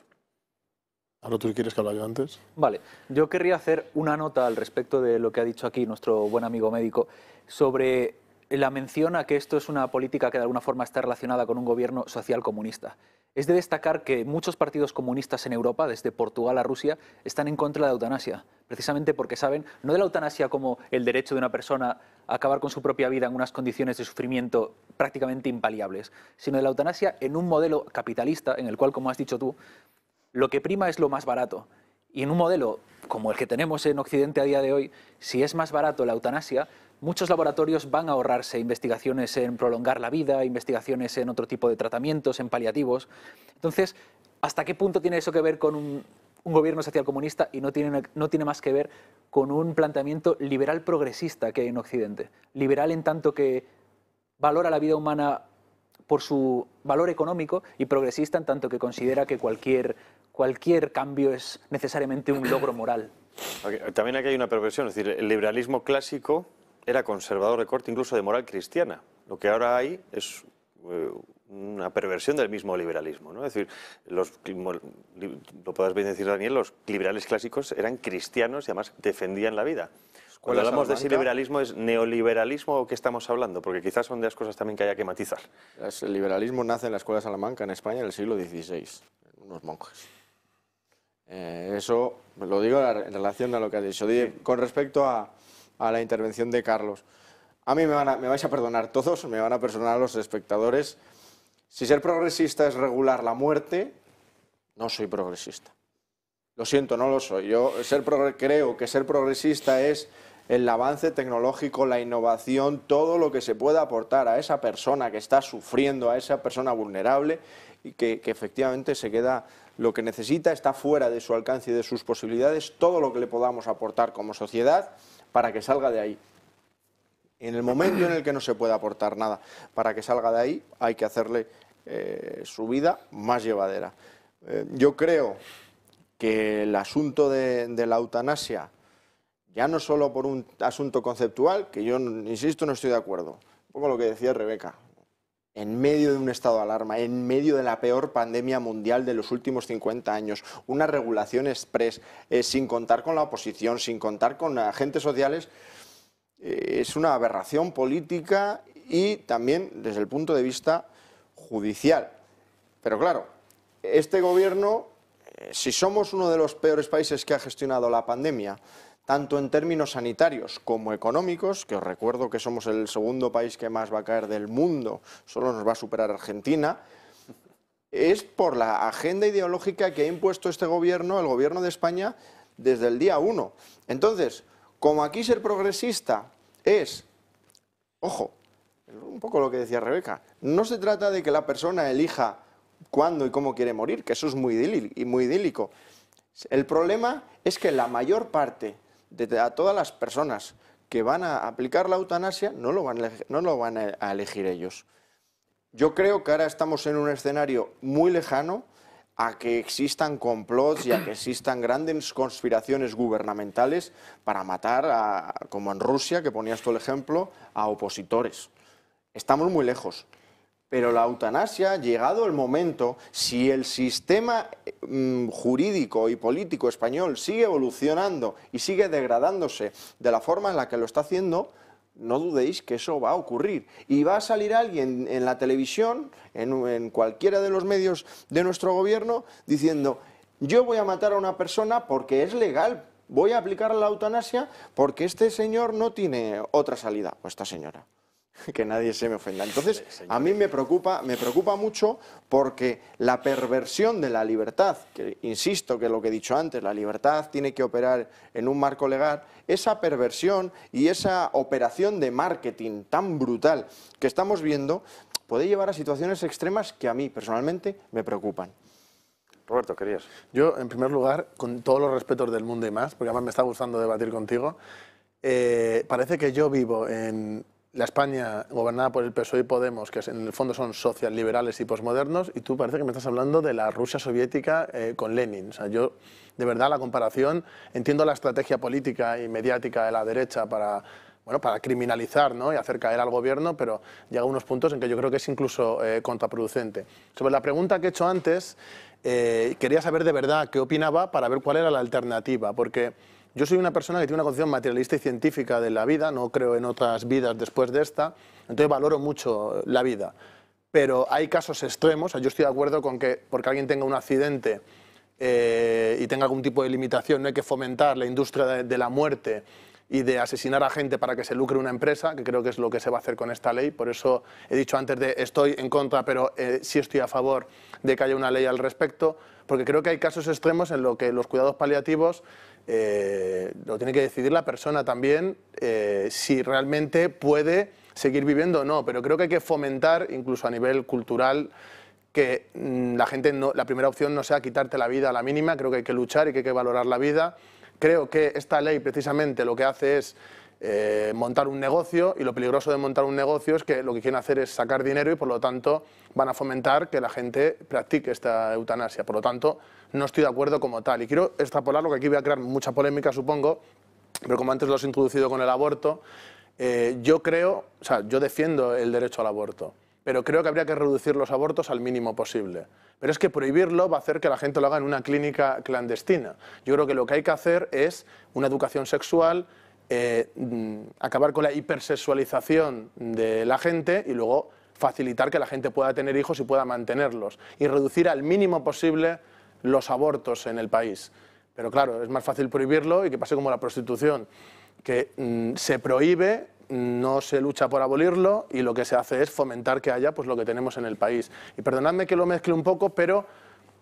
Ahora tú quieres que hable yo antes. Vale, yo querría hacer una nota al respecto de lo que ha dicho aquí nuestro buen amigo médico sobre la mención a que esto es una política que de alguna forma está relacionada con un gobierno social comunista. Es de destacar que muchos partidos comunistas en Europa, desde Portugal a Rusia, están en contra de la eutanasia, precisamente porque saben, no de la eutanasia como el derecho de una persona a acabar con su propia vida en unas condiciones de sufrimiento prácticamente impaliables, sino de la eutanasia en un modelo capitalista en el cual, como has dicho tú, lo que prima es lo más barato. Y en un modelo como el que tenemos en Occidente a día de hoy, si es más barato la eutanasia, muchos laboratorios van a ahorrarse investigaciones en prolongar la vida, investigaciones en otro tipo de tratamientos, en paliativos. Entonces, ¿hasta qué punto tiene eso que ver con un, gobierno socialcomunista y no tiene, no tiene más que ver con un planteamiento liberal progresista que hay en Occidente? Liberal en tanto que valora la vida humana por su valor económico y progresista en tanto que considera que cualquier, cualquier cambio es necesariamente un logro moral. También aquí hay una perversión, es decir, el liberalismo clásico era conservador de corte incluso de moral cristiana. Lo que ahora hay es eh, una perversión del mismo liberalismo. ¿no? Es decir, los, lo podrás bien decir, Daniel, los liberales clásicos eran cristianos y además defendían la vida. Cuando hablamos de si liberalismo, ¿es neoliberalismo o qué estamos hablando? Porque quizás son de las cosas también que haya que matizar. El liberalismo nace en la Escuela Salamanca, en España, en el siglo XVI, unos monjes. Eh, eso lo digo en relación a lo que has dicho. Con respecto a, a la intervención de Carlos. A mí me, vais a perdonar todos, me van a perdonar los espectadores. Si ser progresista es regular la muerte, no soy progresista. Lo siento, no lo soy. Yo creo que ser progresista es el avance tecnológico, la innovación, todo lo que se pueda aportar a esa persona que está sufriendo, a esa persona vulnerable y que, que, efectivamente se queda lo que necesita, está fuera de su alcance y de sus posibilidades, todo lo que le podamos aportar como sociedad para que salga de ahí. En el momento en el que no se puede aportar nada para que salga de ahí, hay que hacerle eh, su vida más llevadera. Eh, yo creo que el asunto de, la eutanasia, ya no solo por un asunto conceptual, que yo, insisto, no estoy de acuerdo, un lo que decía Rebeca, en medio de un estado de alarma, en medio de la peor pandemia mundial de los últimos 50 años, una regulación express, eh, sin contar con la oposición, sin contar con agentes sociales, eh, es una aberración política y también desde el punto de vista judicial. Pero claro, este gobierno, eh, si somos uno de los peores países que ha gestionado la pandemia, tanto en términos sanitarios como económicos, que os recuerdo que somos el segundo país que más va a caer del mundo, solo nos va a superar Argentina, es por la agenda ideológica que ha impuesto este gobierno, el gobierno de España, desde el día uno. Entonces, como aquí ser progresista es, ojo, un poco lo que decía Rebeca, no se trata de que la persona elija cuándo y cómo quiere morir, que eso es muy idílico. El problema es que la mayor parte a todas las personas que van a aplicar la eutanasia, no lo van, a, elegir ellos. Yo creo que ahora estamos en un escenario muy lejano a que existan complots y a que existan grandes conspiraciones gubernamentales para matar, como en Rusia, que ponías tú el ejemplo, a opositores. Estamos muy lejos. Pero la eutanasia, llegado el momento, si el sistema mm, jurídico y político español sigue evolucionando y sigue degradándose de la forma en la que lo está haciendo, no dudéis que eso va a ocurrir. Y va a salir alguien en la televisión, en cualquiera de los medios de nuestro gobierno, diciendo, yo voy a matar a una persona porque es legal, voy a aplicar la eutanasia porque este señor no tiene otra salida, o pues esta señora. que nadie se me ofenda. Entonces, a mí me preocupa, me preocupa mucho porque la perversión de la libertad, que insisto que lo que he dicho antes, la libertad tiene que operar en un marco legal, esa perversión y esa operación de marketing tan brutal que estamos viendo puede llevar a situaciones extremas que a mí personalmente me preocupan. Roberto, querías. Yo, en primer lugar, con todos los respetos del mundo y más, porque además me está gustando debatir contigo, eh, parece que yo vivo en, la España gobernada por el PSOE y Podemos, que en el fondo son liberales y posmodernos, y tú parece que me estás hablando de la Rusia soviética eh, con Lenin. yo, de verdad, la comparación, entiendo la estrategia política y mediática de la derecha para bueno, para criminalizar ¿no? y hacer caer al gobierno, pero llega a unos puntos en que yo creo que es incluso eh, contraproducente. Sobre la pregunta que he hecho antes, eh, quería saber de verdad qué opinaba para ver cuál era la alternativa, porque yo soy una persona que tiene una concepción materialista y científica de la vida, no creo en otras vidas después de esta, entonces valoro mucho la vida. Pero hay casos extremos, yo estoy de acuerdo con que porque alguien tenga un accidente eh, y tenga algún tipo de limitación, no hay que fomentar la industria de, la muerte y de asesinar a gente para que se lucre una empresa, que creo que es lo que se va a hacer con esta ley. Por eso he dicho antes de estoy en contra, pero eh, sí estoy a favor de que haya una ley al respecto, porque creo que hay casos extremos en los que los cuidados paliativos eh, lo tiene que decidir la persona también eh, si realmente puede seguir viviendo o no, pero creo que hay que fomentar, incluso a nivel cultural, que mm, la gente, la primera opción no sea quitarte la vida a la mínima, creo que hay que luchar y que hay que valorar la vida. Creo que esta ley precisamente lo que hace es eh, montar un negocio y lo peligroso de montar un negocio es que lo que quieren hacer es sacar dinero y por lo tanto van a fomentar que la gente practique esta eutanasia. Por lo tanto, no estoy de acuerdo como tal. Y quiero ...lo que aquí voy a crear mucha polémica, supongo, pero como antes lo has introducido con el aborto, eh, yo creo, o sea, yo defiendo el derecho al aborto, pero creo que habría que reducir los abortos al mínimo posible. Pero es que prohibirlo va a hacer que la gente lo haga en una clínica clandestina. Yo creo que lo que hay que hacer es una educación sexual, eh, mm, acabar con la hipersexualización de la gente y luego facilitar que la gente pueda tener hijos y pueda mantenerlos. Y reducir al mínimo posible los abortos en el país. Pero claro, es más fácil prohibirlo y que pase como la prostitución, que mm, se prohíbe, no se lucha por abolirlo y lo que se hace es fomentar que haya pues, lo que tenemos en el país. Y perdonadme que lo mezcle un poco, pero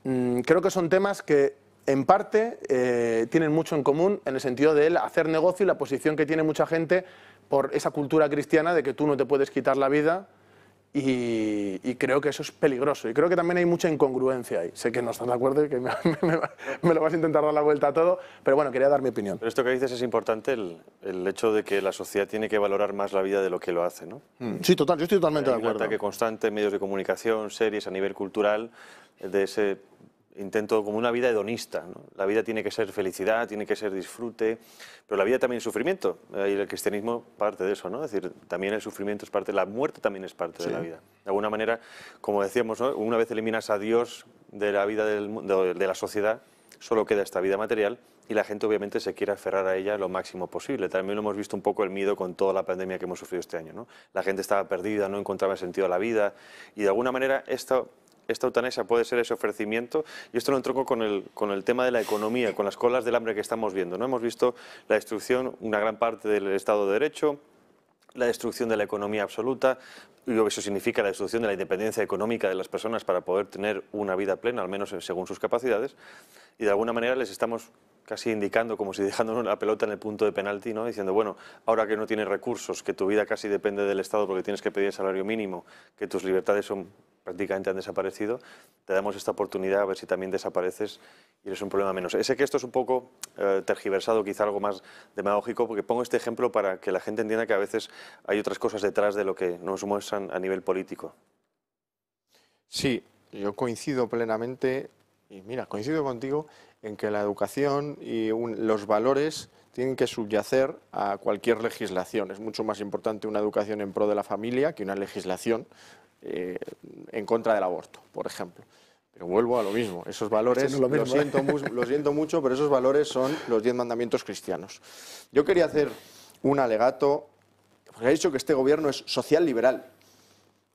mm, creo que son temas que en parte eh, tienen mucho en común en el sentido de hacer negocio y la posición que tiene mucha gente por esa cultura cristiana de que tú no te puedes quitar la vida y, creo que eso es peligroso. Y creo que también hay mucha incongruencia ahí. Sé que no estás de acuerdo y que me, lo vas a intentar dar la vuelta a todo, pero bueno, quería dar mi opinión. Pero esto que dices es importante, el, hecho de que la sociedad tiene que valorar más la vida de lo que lo hace, ¿no? Mm. Sí, total, yo estoy totalmente de acuerdo. Un ataque constante, medios de comunicación, series a nivel cultural, de ese intento como una vida hedonista. La vida tiene que ser felicidad, tiene que ser disfrute, pero la vida también es sufrimiento. Eh, y el cristianismo parte de eso, ¿no? decir, también el sufrimiento es parte, la muerte también es parte de la vida. De alguna manera, como decíamos, una vez eliminas a Dios de la vida de, la sociedad, solo queda esta vida material y la gente obviamente se quiere aferrar a ella lo máximo posible. También lo hemos visto un poco el miedo con toda la pandemia que hemos sufrido este año. ¿no? La gente estaba perdida, no encontraba sentido a la vida y de alguna manera esto esta eutanesia puede ser ese ofrecimiento. Y esto lo entroco con el, con el tema de la economía, con las colas del hambre que estamos viendo. ¿no? Hemos visto la destrucción, una gran parte del Estado de Derecho, la destrucción de la economía absoluta, y eso significa la destrucción de la independencia económica de las personas para poder tener una vida plena, al menos según sus capacidades, y de alguna manera les estamos casi indicando como si dejándonos la pelota en el punto de penalti, ¿no? diciendo, bueno, ahora que no tienes recursos, que tu vida casi depende del Estado porque tienes que pedir el salario mínimo, que tus libertades son prácticamente han desaparecido, te damos esta oportunidad a ver si también desapareces y eres un problema menos. Sé que esto es un poco eh, tergiversado, quizá algo más demagógico, porque pongo este ejemplo para que la gente entienda que a veces hay otras cosas detrás de lo que nos muestran a nivel político. Sí, yo coincido plenamente, y mira, coincido contigo en que la educación y los valores tienen que subyacer a cualquier legislación. Es mucho más importante una educación en pro de la familia que una legislación eh, en contra del aborto, por ejemplo. Pero vuelvo a lo mismo, esos valores, lo, ¿eh? siento, siento, mucho, pero esos valores son los diez mandamientos cristianos. Yo quería hacer un alegato, porque ha dicho que este gobierno es social liberal,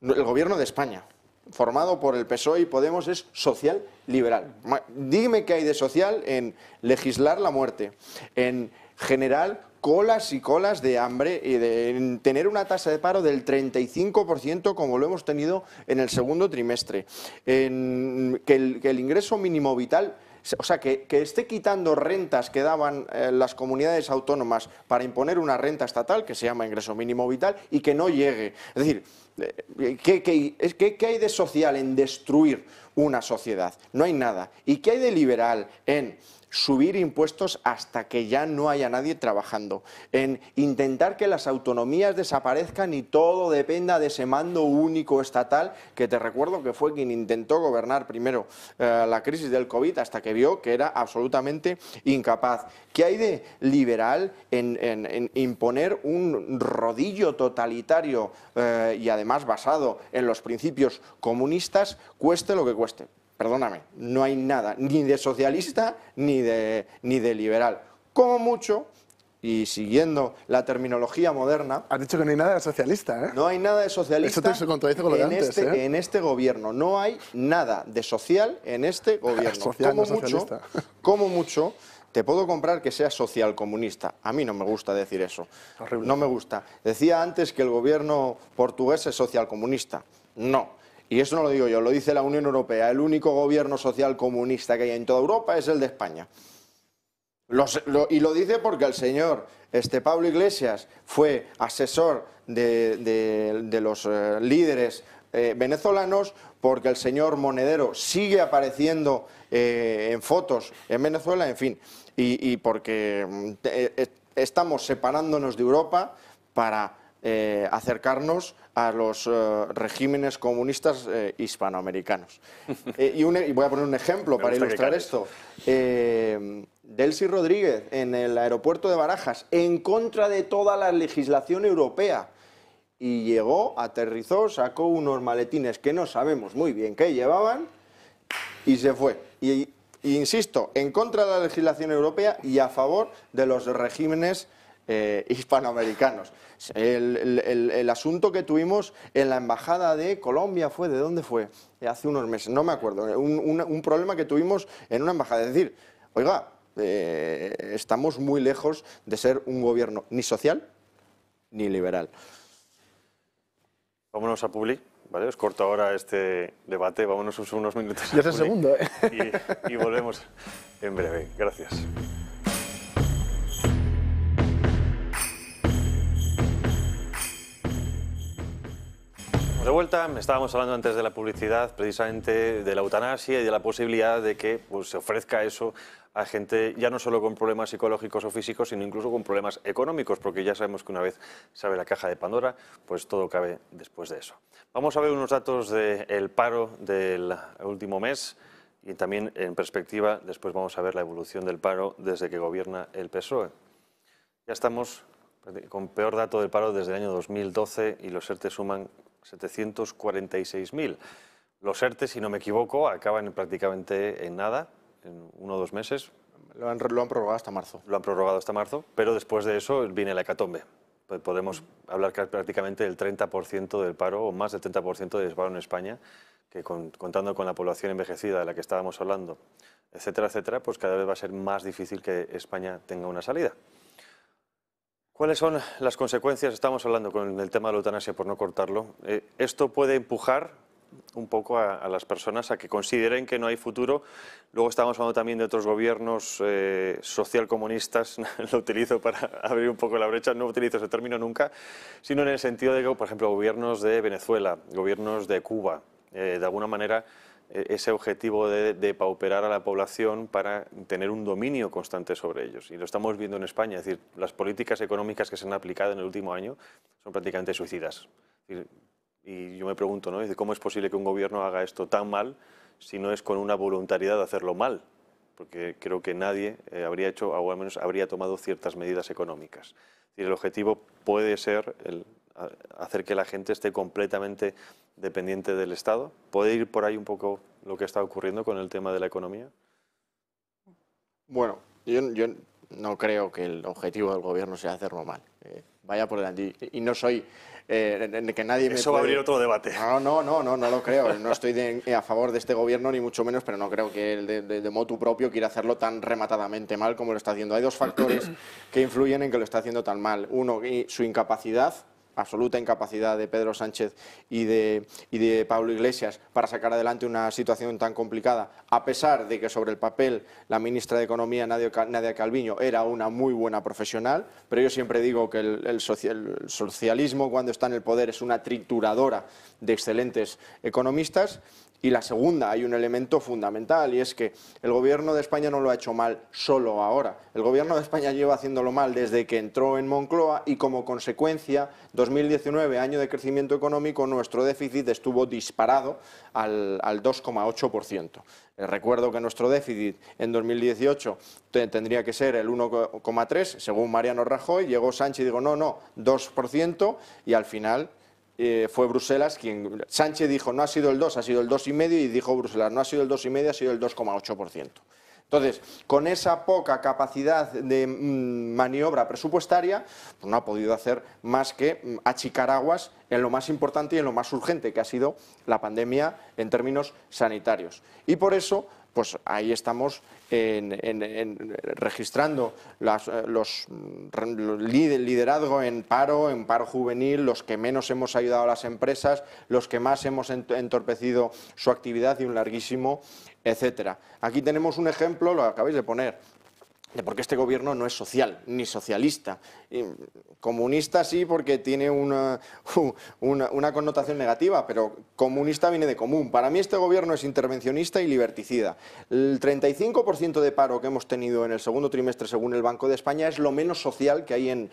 el gobierno de España, formado por el PSOE y Podemos es social liberal. Dime qué hay de social en legislar la muerte, en generar colas y colas de hambre y de tener una tasa de paro del 35% como lo hemos tenido en el segundo trimestre, en que, el, ingreso mínimo vital o sea, que, esté quitando rentas que daban eh, las comunidades autónomas para imponer una renta estatal que se llama ingreso mínimo vital y que no llegue. Es decir, eh, ¿Qué, qué, hay de social en destruir una sociedad? No hay nada. ¿Y qué hay de liberal en subir impuestos hasta que ya no haya nadie trabajando, en intentar que las autonomías desaparezcan y todo dependa de ese mando único estatal, que te recuerdo que fue quien intentó gobernar primero eh, la crisis del COVID hasta que vio que era absolutamente incapaz. ¿Qué hay de liberal en, imponer un rodillo totalitario eh, y además basado en los principios comunistas, cueste lo que cueste? perdóname, no hay nada, ni de socialista ni de, ni de liberal. Como mucho, y siguiendo la terminología moderna... Has dicho que no hay nada de socialista, ¿eh? No hay nada de socialista Eso te con lo este, ¿eh? en, este, gobierno. No hay nada de social en este gobierno. como, mucho, como mucho, te puedo comprar que sea social comunista. A mí no me gusta decir eso. No me gusta. Decía antes que el gobierno portugués es social comunista. No y eso no lo digo yo, lo dice la Unión Europea. El único gobierno social comunista que hay en toda Europa es el de España. y lo dice porque el señor este Pablo Iglesias fue asesor de, los eh, líderes eh, venezolanos, porque el señor Monedero sigue apareciendo eh, en fotos en Venezuela, en fin, y porque mm, estamos separándonos de Europa para eh, acercarnos a los eh, regímenes comunistas eh, hispanoamericanos. E, y, voy a poner un ejemplo para ilustrar esto. Delcy Rodríguez en el aeropuerto de Barajas, en contra de toda la legislación europea. Y llegó, aterrizó, sacó unos maletines que no sabemos muy bien qué llevaban y se fue. y insisto, en contra de la legislación europea y a favor de los regímenes hispanoamericanos. El, asunto que tuvimos en la embajada de Colombia fue, ¿de dónde fue? Eh, hace unos meses, no me acuerdo, eh, un, problema que tuvimos en una embajada. Es decir, oiga, eh, estamos muy lejos de ser un gobierno ni social ni liberal. Vámonos a Publi. ¿Vale? Os corto ahora este debate, vámonos unos minutos. Ya es el segundo, y volvemos en breve. Gracias. de vuelta, estábamos hablando antes de la publicidad, precisamente de la eutanasia y de la posibilidad de que pues, se ofrezca eso a gente ya no solo con problemas psicológicos o físicos, sino incluso con problemas económicos, porque ya sabemos que una vez se abre la caja de Pandora, pues todo cabe después de eso. Vamos a ver unos datos del paro del último mes y también en perspectiva, después vamos a ver la evolución del paro desde que gobierna el PSOE. Ya estamos con peor dato del paro desde el año 2012 y los ERTE suman 746.000. Los ERTE, e, si no me equivoco, acaban prácticamente en nada, en uno o dos meses. Lo han, lo prorrogado hasta marzo. Lo han prorrogado hasta marzo, pero después de eso viene la hecatombe. Pues podemos hablar prácticamente del 30% del paro, o más del 30% del paro en España, que contando con la población envejecida de la que estábamos hablando, etcétera, etcétera, pues cada vez va a ser más difícil que España tenga una salida. ¿Cuáles son las consecuencias? Estamos hablando con el tema de la eutanasia, por no cortarlo. Eh, ¿Esto puede empujar un poco a, las personas a que consideren que no hay futuro? Luego estamos hablando también de otros gobiernos eh, socialcomunistas, lo utilizo para abrir un poco la brecha, no utilizo ese término nunca, sino en el sentido de que, por ejemplo, gobiernos de Venezuela, gobiernos de Cuba, eh, de alguna manera e, ese objetivo de, de pauperar a la población para tener un dominio constante sobre ellos. Y lo estamos viendo en España, es decir, las políticas económicas que se han aplicado en el último año son prácticamente suicidas. Y yo me pregunto, ¿no? ¿cómo es posible que un gobierno haga esto tan mal si no es con una voluntariedad de hacerlo mal? Porque creo que nadie eh, habría hecho, o al menos habría tomado ciertas medidas económicas. Es decir, el objetivo puede ser el hacer que la gente esté completamente dependiente del Estado. ¿Puede ir por ahí un poco lo que está ocurriendo con el tema de la economía? Bueno, yo, no creo que el objetivo del gobierno sea hacerlo mal. Eh. vaya por delante. Y, no soy eh, que nadie Eso va a abrir otro debate. No, no, no, no, lo creo. No estoy eh, a favor de este gobierno, ni mucho menos, pero no creo que el de, de, motu propio quiera hacerlo tan rematadamente mal como lo está haciendo. Hay dos factores que influyen en que lo está haciendo tan mal. Uno, su incapacidad absoluta incapacidad de Pedro Sánchez y de, y de, Pablo Iglesias para sacar adelante una situación tan complicada, a pesar de que sobre el papel la ministra de Economía, Nadia Calviño, era una muy buena profesional, pero yo siempre digo que el, el socialismo cuando está en el poder es una trituradora de excelentes economistas y la segunda, hay un elemento fundamental y es que el gobierno de España no lo ha hecho mal solo ahora. El gobierno de España lleva haciéndolo mal desde que entró en Moncloa y como consecuencia, 2019, año de crecimiento económico, nuestro déficit estuvo disparado al, al 2,8%. Eh, recuerdo que nuestro déficit en 2018 tendría que ser el 1,3, según Mariano Rajoy, llegó Sánchez y dijo, no, no, 2%, y al final eh, fue Bruselas quien... Sánchez dijo, no ha sido el 2, ha sido el 2,5 y dijo Bruselas, no ha sido el 2,5, ha sido el 2,8%. Entonces, con esa poca capacidad de mm, maniobra presupuestaria, pues no ha podido hacer más que mm, achicar aguas en lo más importante y en lo más urgente, que ha sido la pandemia en términos sanitarios. Y por eso pues ahí estamos registrando las, eh, los, mm, liderazgo en paro, en paro juvenil, los que menos hemos ayudado a las empresas, los que más hemos entorpecido su actividad y un larguísimo etcétera. Aquí tenemos un ejemplo, lo acabáis de poner, porque este gobierno no es social, ni socialista. comunista sí, porque tiene una, una, connotación negativa, pero comunista viene de común. Para mí este gobierno es intervencionista y liberticida. El 35% de paro que hemos tenido en el segundo trimestre, según el Banco de España, es lo menos social que hay en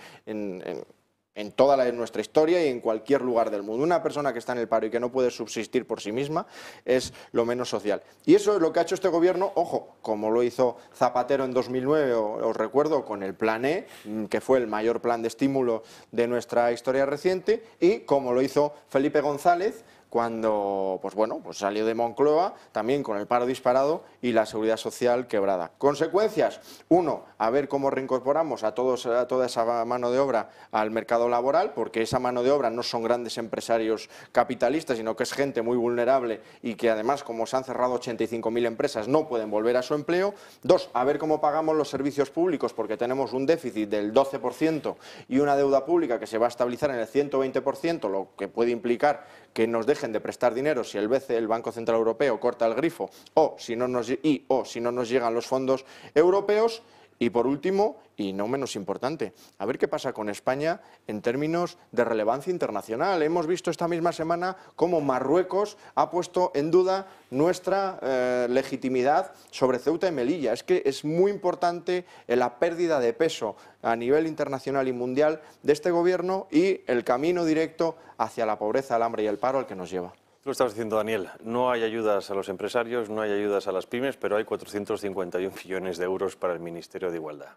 en toda la, nuestra historia y en cualquier lugar del mundo. Una persona que está en el paro y que no puede subsistir por sí misma es lo menos social. Y eso es lo que ha hecho este gobierno, ojo, como lo hizo Zapatero en 2009, os recuerdo, con el Plan E, mm, que fue el mayor plan de estímulo de nuestra historia reciente, y como lo hizo Felipe González cuando pues bueno, pues salió de Moncloa, también con el paro disparado y la seguridad social quebrada. Consecuencias, uno, a ver cómo reincorporamos a, todos, a toda esa mano de obra al mercado laboral, porque esa mano de obra no son grandes empresarios capitalistas, sino que es gente muy vulnerable y que además, como se han cerrado 85.000 empresas, no pueden volver a su empleo. Dos, a ver cómo pagamos los servicios públicos, porque tenemos un déficit del 12% y una deuda pública que se va a estabilizar en el 120%, lo que puede implicar que nos deje de prestar dinero si el BCE, el Banco Central Europeo, corta el grifo o si no nos, y o si no nos llegan los fondos europeos, y por último, y no menos importante, a ver qué pasa con España en términos de relevancia internacional. Hemos visto esta misma semana cómo Marruecos ha puesto en duda nuestra eh, legitimidad sobre Ceuta y Melilla. Es que es muy importante eh, la pérdida de peso a nivel internacional y mundial de este gobierno y el camino directo hacia la pobreza, el hambre y el paro al que nos lleva. Lo estabas diciendo, Daniel, no hay ayudas a los empresarios, no hay ayudas a las pymes, pero hay 451 millones de euros para el Ministerio de Igualdad.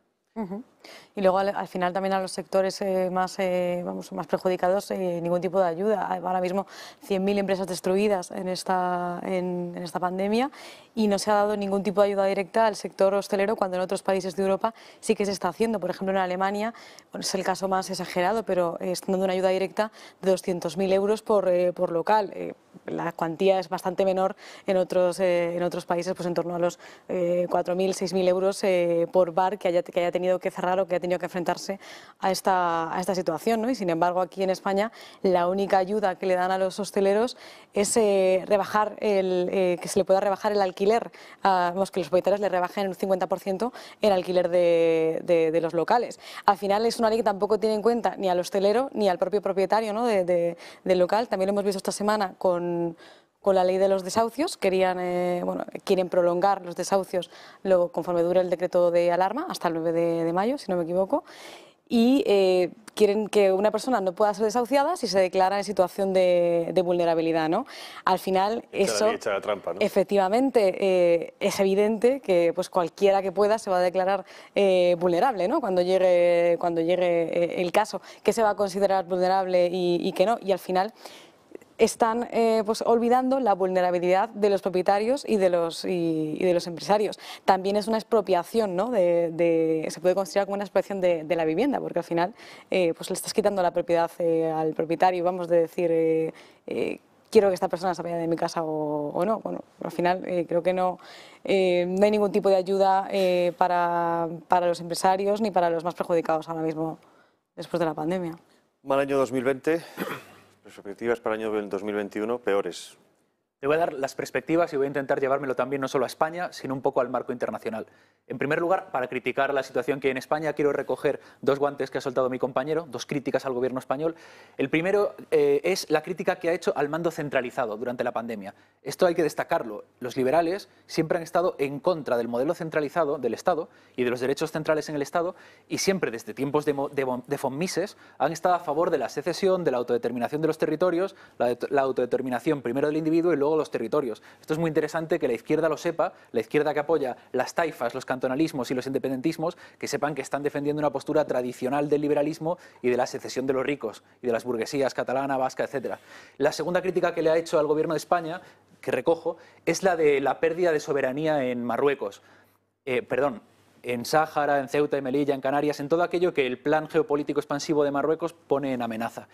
Y luego al, final también a los sectores eh, más, eh, vamos, más perjudicados eh, ningún tipo de ayuda. Ahora mismo 100.000 empresas destruidas en esta, en, esta pandemia y no se ha dado ningún tipo de ayuda directa al sector hostelero cuando en otros países de Europa sí que se está haciendo. Por ejemplo, en Alemania, es el caso más exagerado, pero están dando una ayuda directa de 200.000 euros por, por local. la cuantía es bastante menor en otros, en otros países, pues en torno a los 4.000, 6.000 euros por bar que haya, que haya tenido tenido que cerrar o que ha tenido que enfrentarse a esta, a esta situación. ¿no? Y sin embargo, aquí en España la única ayuda que le dan a los hosteleros es eh, rebajar el, eh, que se le pueda rebajar el alquiler, que los propietarios le rebajen un 50% el alquiler de, los locales. Al final es una ley que tampoco tiene en cuenta ni al hostelero ni al propio propietario del local. También lo hemos visto esta semana con con la ley de los desahucios, eh, quieren prolongar los desahucios conforme dure el decreto de alarma, hasta el 9 de, mayo, si no me equivoco, y eh, quieren que una persona no pueda ser desahuciada si se declara en situación de, vulnerabilidad. ¿no? Al final, eso. Efectivamente, eh, es evidente que pues, cualquiera que pueda se va a declarar vulnerable ¿no? cuando llegue, cuando llegue el caso, que se va a considerar vulnerable y, y que no. Y al final están eh, pues, olvidando la vulnerabilidad de los propietarios y de los, de los empresarios. También es una expropiación, ¿no? De, se puede considerar como una expropiación de, la vivienda, porque al final eh, pues, le estás quitando la propiedad eh, al propietario, vamos, a decir quiero que esta persona se vaya de mi casa o, no. Bueno, al final creo que no, hay ningún tipo de ayuda para, para, los empresarios ni para los más perjudicados ahora mismo después de la pandemia. Mal año 2020 perspectivas para el año 2021 peores. Le voy a dar las perspectivas y voy a intentar llevármelo también no solo a España, sino un poco al marco internacional. En primer lugar, para criticar la situación que hay en España, quiero recoger dos guantes que ha soltado mi compañero, dos críticas al gobierno español. El primero eh, es la crítica que ha hecho al mando centralizado durante la pandemia. Esto hay que destacarlo. Los liberales siempre han estado en contra del modelo centralizado del Estado y de los derechos centrales en el Estado y siempre desde tiempos de, de, han estado a favor de la secesión, de la autodeterminación de los territorios, la, la autodeterminación primero del individuo y luego los territorios. Esto es muy interesante que la izquierda lo sepa, la izquierda que apoya las taifas, los cantonalismos y los independentismos, que sepan que están defendiendo una postura tradicional del liberalismo y de la secesión de los ricos y de las burguesías catalana, vasca, etc. La segunda crítica que le ha hecho al gobierno de España, que recojo, es la de la pérdida de soberanía en Marruecos. Eh, perdón, en Sáhara, en Ceuta, en Melilla, en Canarias, en todo aquello que el plan geopolítico expansivo de Marruecos pone en amenaza.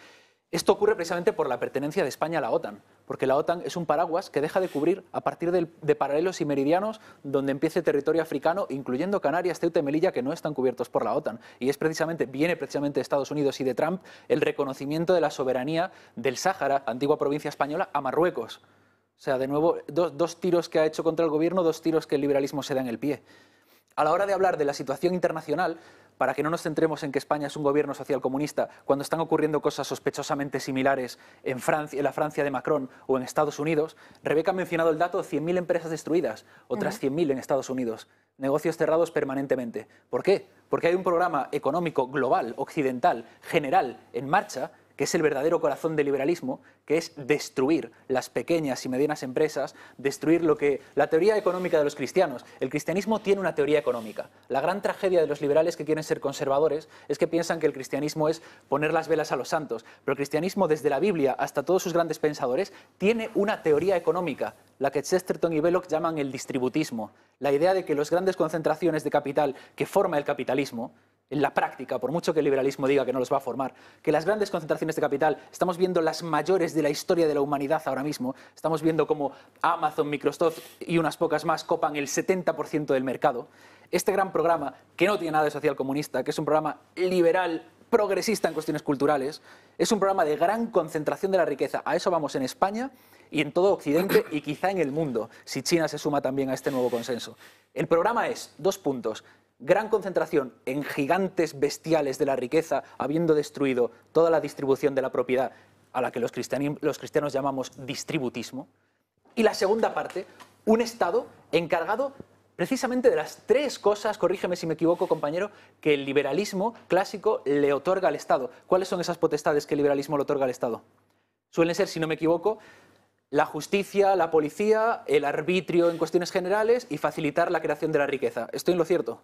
Esto ocurre precisamente por la pertenencia de España a la OTAN, porque la OTAN es un paraguas que deja de cubrir a partir de, paralelos y meridianos donde empiece territorio africano, incluyendo Canarias, Ceuta y Melilla, que no están cubiertos por la OTAN. Y es precisamente, viene precisamente de Estados Unidos y de Trump el reconocimiento de la soberanía del Sáhara, antigua provincia española, a Marruecos. O sea, de nuevo, dos tiros que ha hecho contra el gobierno, dos tiros que el liberalismo se da en el pie. A la hora de hablar de la situación internacional, para que no nos centremos en que España es un gobierno social comunista cuando están ocurriendo cosas sospechosamente similares en, Francia, en la Francia de Macron o en Estados Unidos, Rebeca ha mencionado el dato de 100.000 empresas destruidas, otras 100.000 en Estados Unidos, negocios cerrados permanentemente. ¿Por qué? Porque hay un programa económico global, occidental, general, en marcha que es el verdadero corazón del liberalismo, que es destruir las pequeñas y medianas empresas, destruir lo que la teoría económica de los cristianos. El cristianismo tiene una teoría económica. La gran tragedia de los liberales que quieren ser conservadores es que piensan que el cristianismo es poner las velas a los santos, pero el cristianismo desde la Biblia hasta todos sus grandes pensadores tiene una teoría económica, la que Chesterton y Belloc llaman el distributismo, la idea de que las grandes concentraciones de capital que forma el capitalismo en la práctica, por mucho que el liberalismo diga que no los va a formar, que las grandes concentraciones de capital, estamos viendo las mayores de la historia de la humanidad ahora mismo, estamos viendo como Amazon, Microsoft y unas pocas más copan el 70% del mercado. Este gran programa, que no tiene nada de social comunista, que es un programa liberal progresista en cuestiones culturales, es un programa de gran concentración de la riqueza. A eso vamos en España y en todo Occidente y quizá en el mundo, si China se suma también a este nuevo consenso. El programa es, dos puntos, gran concentración en gigantes bestiales de la riqueza, habiendo destruido toda la distribución de la propiedad, a la que los, cristianos llamamos distributismo. Y la segunda parte, un Estado encargado precisamente de las tres cosas, corrígeme si me equivoco compañero, que el liberalismo clásico le otorga al Estado. ¿Cuáles son esas potestades que el liberalismo le otorga al Estado? Suelen ser, si no me equivoco, la justicia, la policía, el arbitrio en cuestiones generales y facilitar la creación de la riqueza. ¿Estoy en lo cierto?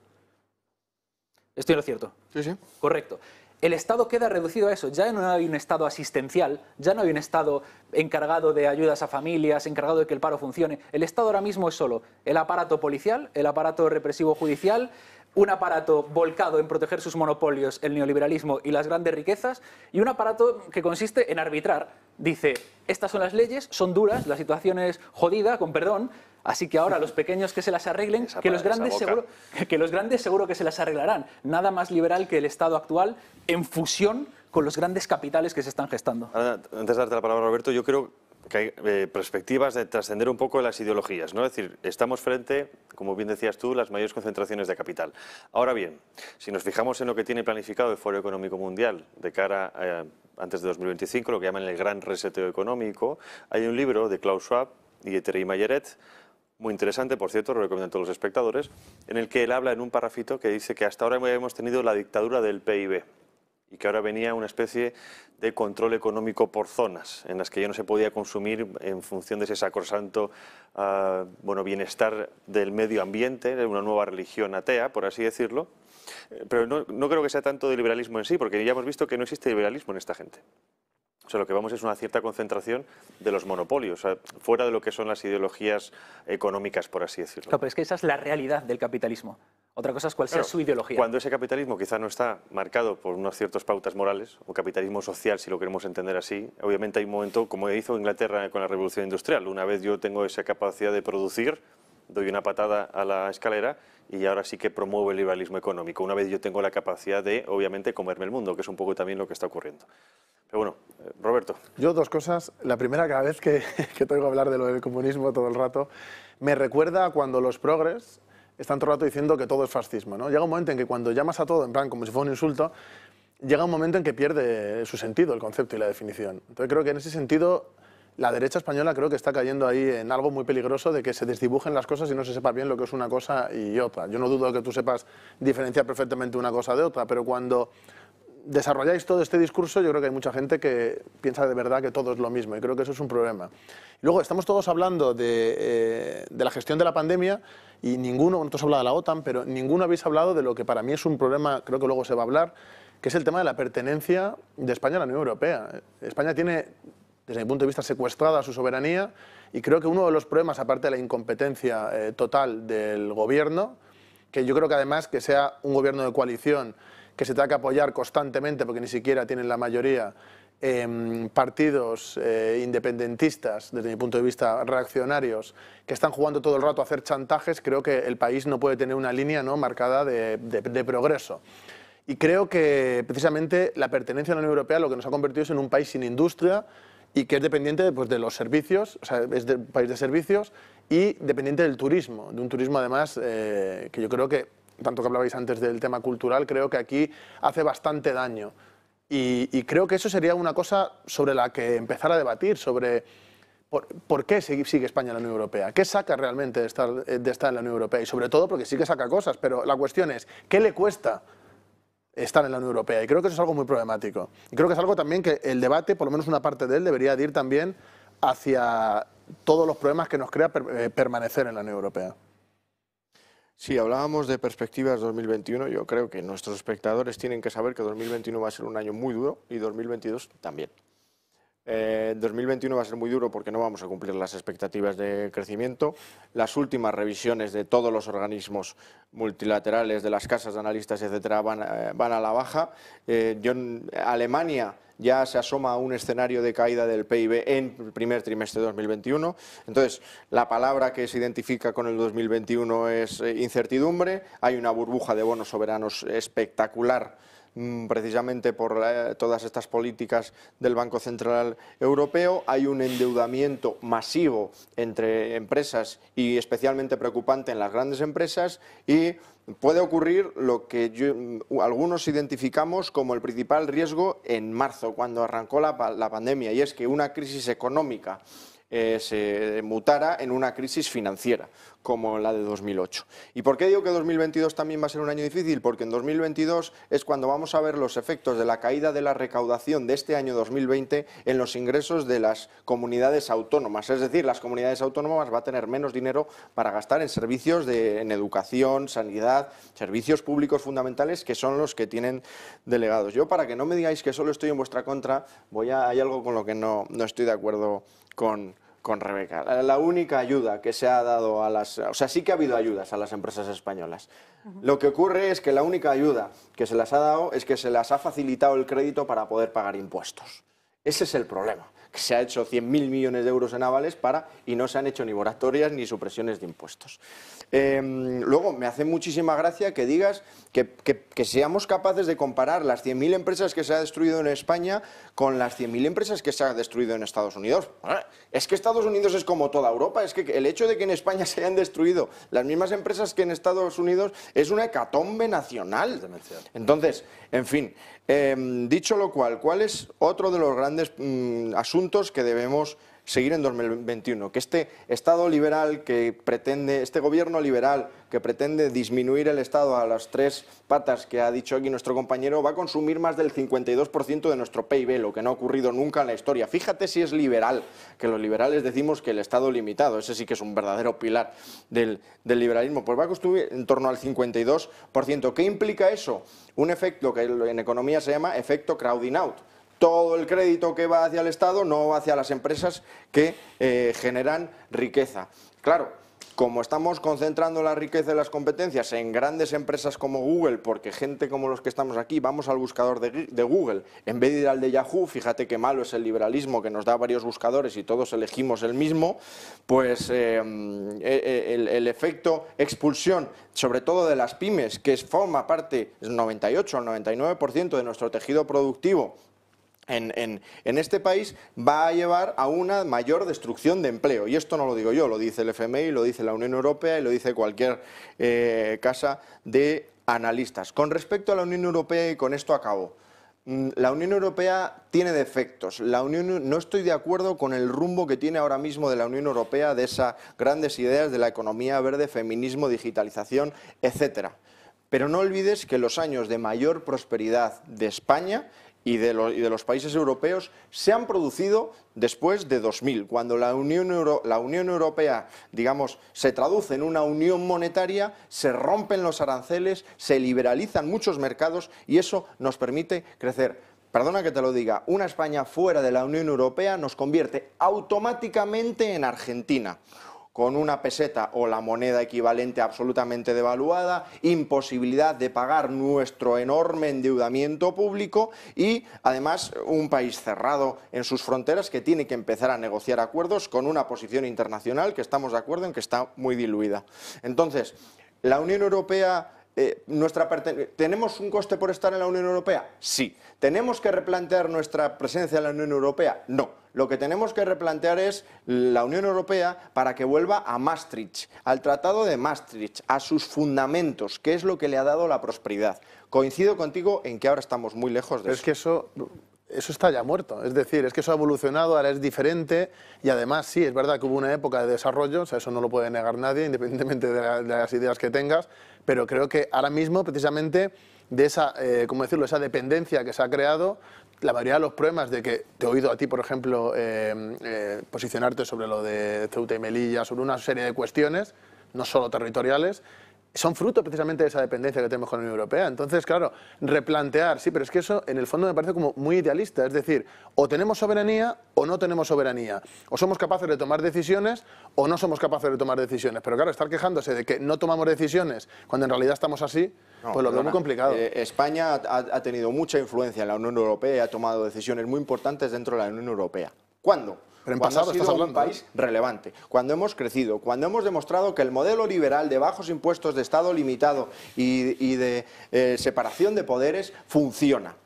Estoy en lo cierto. Sí, sí. Correcto. El Estado queda reducido a eso. Ya no hay un Estado asistencial, ya no hay un Estado encargado de ayudas a familias, encargado de que el paro funcione. El Estado ahora mismo es solo el aparato policial, el aparato represivo judicial, un aparato volcado en proteger sus monopolios, el neoliberalismo y las grandes riquezas, y un aparato que consiste en arbitrar. Dice, estas son las leyes, son duras, la situación es jodida, con perdón, así que ahora los pequeños que se las arreglen, que, los grandes seguro, que los grandes seguro que se las arreglarán. Nada más liberal que el Estado actual en fusión con los grandes capitales que se están gestando. antes de darte la palabra, Roberto, yo creo que hay eh, perspectivas de trascender un poco las ideologías, ¿no? Es decir, estamos frente, como bien decías tú, las mayores concentraciones de capital. Ahora bien, si nos fijamos en lo que tiene planificado el Foro Económico Mundial de cara eh, antes de 2025, lo que llaman el gran reseteo económico, hay un libro de Klaus Schwab y Thierry Mayeret, muy interesante, por cierto, lo recomiendo a todos los espectadores, en el que él habla en un parrafito que dice que hasta ahora hemos tenido la dictadura del PIB y que ahora venía una especie de control económico por zonas, en las que ya no se podía consumir en función de ese sacrosanto ah, bueno, bienestar del medio ambiente, de una nueva religión atea, por así decirlo. Eh, pero no, no creo que sea tanto de liberalismo en sí, porque ya hemos visto que no existe liberalismo en esta gente. O sea, lo que vamos es una cierta concentración de los monopolios, fuera de lo que son las ideologías económicas, por así decirlo. Claro, pero es que esa es la realidad del capitalismo. Otra cosa es cuál sea su ideología. Cuando ese capitalismo quizá no está marcado por unas ciertas pautas morales, o capitalismo social, si lo queremos entender así, obviamente hay un momento, como hizo Inglaterra con la Revolución Industrial, una vez yo tengo esa capacidad de producir, doy una patada a la escalera y ahora sí que promuevo el liberalismo económico, una vez yo tengo la capacidad de, obviamente, comerme el mundo, que es un poco también lo que está ocurriendo. Pero bueno, eh, Roberto. Yo dos cosas. La primera, cada vez que, que tengo que hablar de lo del comunismo todo el rato, me recuerda cuando los progres están todo el rato diciendo que todo es fascismo. ¿no? Llega un momento en que cuando llamas a todo, en plan, como si fuera un insulto, llega un momento en que pierde su sentido el concepto y la definición. Entonces creo que en ese sentido la derecha española creo que está cayendo ahí en algo muy peligroso de que se desdibujen las cosas y no se sepa bien lo que es una cosa y otra. Yo no dudo que tú sepas diferenciar perfectamente una cosa de otra, pero cuando desarrolláis todo este discurso, yo creo que hay mucha gente que piensa de verdad que todo es lo mismo y creo que eso es un problema. Luego, estamos todos hablando de, eh, la gestión de la pandemia y ninguno, nosotros hablado de la OTAN, pero ninguno habéis hablado de lo que para mí es un problema, creo que luego se va a hablar, que es el tema de la pertenencia de España a la Unión Europea. España tiene desde mi punto de vista, secuestrada su soberanía y creo que uno de los problemas, aparte de la incompetencia eh, total del gobierno, que yo creo que además que sea un gobierno de coalición que se tenga que apoyar constantemente, porque ni siquiera tienen la mayoría, em, partidos eh, independentistas, desde mi punto de vista reaccionarios, que están jugando todo el rato a hacer chantajes, creo que el país no puede tener una línea ¿no? marcada de, de progreso. Y creo que precisamente la pertenencia a la Unión Europea lo que nos ha convertido es en un país sin industria, y que es dependiente pues, de los servicios, o es de, país de servicios y dependiente del turismo, de un turismo además eh, que yo creo que, tanto que hablabais antes del tema cultural, creo que aquí hace bastante daño. Y, creo que eso sería una cosa sobre la que empezar a debatir, sobre por, qué sigue España en la Unión Europea, qué saca realmente de estar, eh, de estar en la Unión Europea y sobre todo porque sí que saca cosas, pero la cuestión es, ¿qué le cuesta están en la Unión Europea. Y creo que eso es algo muy problemático. Y creo que es algo también que el debate, por lo menos una parte de él, debería ir también hacia todos los problemas que nos crea eh, permanecer en la Unión Europea. Si hablábamos de perspectivas 2021, yo creo que nuestros espectadores tienen que saber que 2021 va a ser un año muy duro y 2022 también. Eh, 2021 va a ser muy duro porque no vamos a cumplir las expectativas de crecimiento. Las últimas revisiones de todos los organismos multilaterales, de las casas de analistas, etcétera, van, eh, a la baja. Eh, Alemania ya se asoma a un escenario de caída del PIB en el primer trimestre de 2021. Entonces, la palabra que se identifica con el 2021 es eh, incertidumbre. Hay una burbuja de bonos soberanos espectacular Mm, precisamente por todas estas políticas del Banco Central Europeo. Hay un endeudamiento masivo entre empresas y especialmente preocupante en las grandes empresas y puede ocurrir lo que mm, algunos identificamos como el principal riesgo en marzo, cuando arrancó la, la pandemia, y es que una crisis económica eh, se mutara en una crisis financiera como la de 2008. ¿Y por qué digo que 2022 también va a ser un año difícil? Porque en 2022 es cuando vamos a ver los efectos de la caída de la recaudación de este año 2020 en los ingresos de las comunidades autónomas. Es decir, las comunidades autónomas va a tener menos dinero para gastar en servicios de, en educación, sanidad, servicios públicos fundamentales que son los que tienen delegados. Yo, para que no me digáis que solo estoy en vuestra contra, voy a, hay algo con lo que no, no estoy de acuerdo con, Rebeca. La, única ayuda que se ha dado a las... O sea, sí que ha habido ayudas a las empresas españolas. Lo que ocurre es que la única ayuda que se las ha dado es que se las ha facilitado el crédito para poder pagar impuestos. Ese es el problema se ha hecho 100.000 millones de euros en avales para y no se han hecho ni moratorias ni supresiones de impuestos. Em, luego, me hace muchísima gracia que digas que, seamos capaces de comparar las 100.000 empresas que se han destruido en España con las 100.000 empresas que se han destruido en Estados Unidos. Es que Estados Unidos es como toda Europa, es que el hecho de que en España se hayan destruido las mismas empresas que en Estados Unidos es una hecatombe nacional. Entonces, en fin, Em, dicho lo cual, ¿cuál es otro de los grandes mm, asuntos que debemos seguir en 2021, que este Estado liberal que pretende, este gobierno liberal que pretende disminuir el Estado a las tres patas que ha dicho aquí nuestro compañero, va a consumir más del 52% de nuestro PIB, lo que no ha ocurrido nunca en la historia. Fíjate si es liberal, que los liberales decimos que el Estado limitado, ese sí que es un verdadero pilar del, liberalismo, pues va a consumir en torno al 52%. ¿Qué implica eso? Un efecto que en economía se llama efecto crowding out todo el crédito que va hacia el Estado no va hacia las empresas que eh, generan riqueza. Claro, como estamos concentrando la riqueza y las competencias en grandes empresas como Google, porque gente como los que estamos aquí vamos al buscador de, Google, en vez de ir al de Yahoo, fíjate qué malo es el liberalismo que nos da varios buscadores y todos elegimos el mismo, pues eh, eh, el, efecto expulsión, sobre todo de las pymes, que forma parte, del 98 o el 99% de nuestro tejido productivo, en, este país va a llevar a una mayor destrucción de empleo. Y esto no lo digo yo, lo dice el FMI, lo dice la Unión Europea y lo dice cualquier eh, casa de analistas. Con respecto a la Unión Europea, y con esto acabo, mm, la Unión Europea tiene defectos. La Unión, no estoy de acuerdo con el rumbo que tiene ahora mismo de la Unión Europea, de esas grandes ideas de la economía verde, feminismo, digitalización, etcétera. Pero no olvides que los años de mayor prosperidad de España y de, los países europeos se han producido después de 2000, cuando la Unión, la Unión Europea, digamos, se traduce en una unión monetaria, se rompen los aranceles, se liberalizan muchos mercados y eso nos permite crecer perdona que te lo diga, una España fuera de la Unión Europea nos convierte automáticamente en Argentina con una peseta o la moneda equivalente absolutamente devaluada, imposibilidad de pagar nuestro enorme endeudamiento público y además un país cerrado en sus fronteras que tiene que empezar a negociar acuerdos con una posición internacional que estamos de acuerdo en que está muy diluida. Entonces, la Unión Europea eh, nuestra ¿Tenemos un coste por estar en la Unión Europea? Sí. ¿Tenemos que replantear nuestra presencia en la Unión Europea? No. Lo que tenemos que replantear es la Unión Europea para que vuelva a Maastricht, al Tratado de Maastricht, a sus fundamentos, que es lo que le ha dado la prosperidad. Coincido contigo en que ahora estamos muy lejos de eso. Es que eso eso está ya muerto. Es decir, es que eso ha evolucionado, ahora es diferente y además sí, es verdad que hubo una época de desarrollo, o sea, eso no lo puede negar nadie, independientemente de, las ideas que tengas, pero creo que ahora mismo precisamente de esa, eh, decirlo?, esa dependencia que se ha creado, la mayoría de los problemas de que te he oído a ti, por ejemplo, em, eh, posicionarte sobre lo de Ceuta y Melilla, sobre una serie de cuestiones, no solo territoriales, son fruto precisamente de esa dependencia que tenemos con la Unión Europea. Entonces, claro, replantear, sí, pero es que eso en el fondo me parece como muy idealista. Es decir, o tenemos soberanía o no tenemos soberanía. O somos capaces de tomar decisiones o no somos capaces de tomar decisiones. Pero claro, estar quejándose de que no tomamos decisiones cuando en realidad estamos así, pues lo veo muy complicado. Eh, España ha tenido mucha influencia en la Unión Europea y ha tomado decisiones muy importantes dentro de la Unión Europea. ¿Cuándo? Pero en pasado ha sido un ¿eh? país relevante, cuando hemos crecido, cuando hemos demostrado que el modelo liberal de bajos impuestos, de Estado limitado y, de eh, separación de poderes funciona.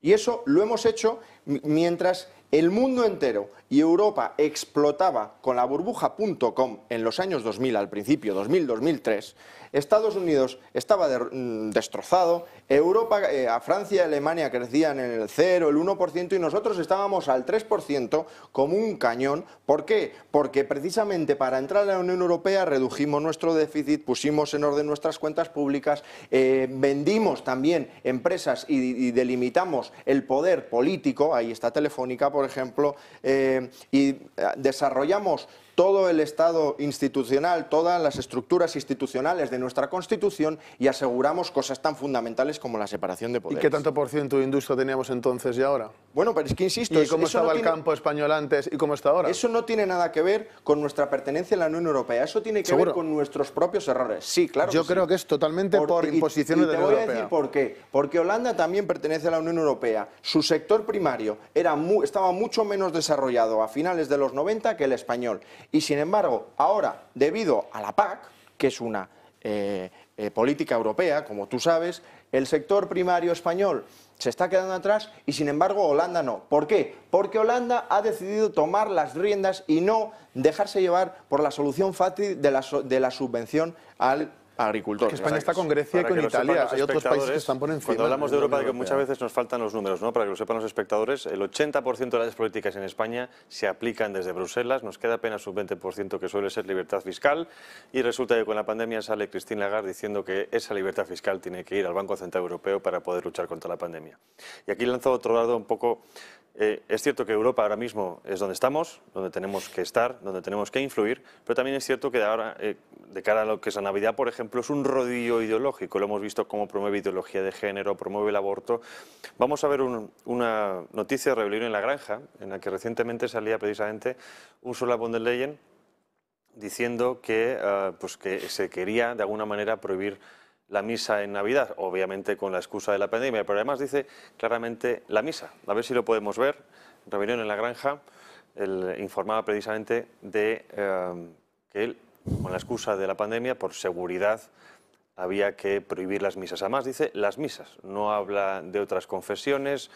Y eso lo hemos hecho mientras el mundo entero y Europa explotaba con la burbuja .com en los años 2000, al principio 2000-2003, Estados Unidos estaba mm, destrozado, Europa, eh, a Francia y Alemania crecían en el 0, el 1% y nosotros estábamos al 3% como un cañón. ¿Por qué? Porque precisamente para entrar a la Unión Europea redujimos nuestro déficit, pusimos en orden nuestras cuentas públicas, eh, vendimos también empresas y, delimitamos el poder político, ahí está Telefónica por ejemplo, eh, y desarrollamos todo el Estado institucional, todas las estructuras institucionales de nuestra Constitución y aseguramos cosas tan fundamentales como la separación de poderes. ¿Y qué tanto por ciento de industria teníamos entonces y ahora? Bueno, pero es que insisto... ¿Y cómo estaba el campo español antes y cómo está ahora? Eso no tiene nada que ver con nuestra pertenencia a la Unión Europea, eso tiene que ver con nuestros propios errores. Sí, claro Yo creo que es totalmente por, imposición de la Unión Europea. te voy a decir por qué. Porque Holanda también pertenece a la Unión Europea. Su sector primario era estaba mucho menos desarrollado a finales de los 90 que el español y sin embargo, ahora, debido a la PAC, que es una eh, eh, política europea, como tú sabes, el sector primario español se está quedando atrás y sin embargo Holanda no. ¿Por qué? Porque Holanda ha decidido tomar las riendas y no dejarse llevar por la solución fácil de la subvención al agricultores Que España está con Grecia y con Italia. Hay otros países que están por encima. Cuando hablamos de Europa, muchas veces nos faltan los números, ¿no? Para que lo sepan los espectadores, el 80% de las políticas en España se aplican desde Bruselas, nos queda apenas un 20% que suele ser libertad fiscal y resulta que con la pandemia sale Cristina Lagarde diciendo que esa libertad fiscal tiene que ir al Banco Central Europeo para poder luchar contra la pandemia. Y aquí lanzo otro lado un poco eh, es cierto que Europa ahora mismo es donde estamos, donde tenemos que estar, donde tenemos que influir, pero también es cierto que de, ahora, eh, de cara a lo que es la Navidad, por ejemplo, es un rodillo ideológico. Lo hemos visto cómo promueve ideología de género, promueve el aborto. Vamos a ver una noticia de rebelión en la granja, en la que recientemente salía precisamente Ursula von der Leyen diciendo que, ah, pues que se quería de alguna manera prohibir la misa en Navidad, obviamente con la excusa de la pandemia, pero además dice claramente la misa. A ver si lo podemos ver. reunión en la granja El informaba precisamente de eh, que él, con la excusa de la pandemia, por seguridad, había que prohibir las misas. Además dice las misas, no habla de otras confesiones.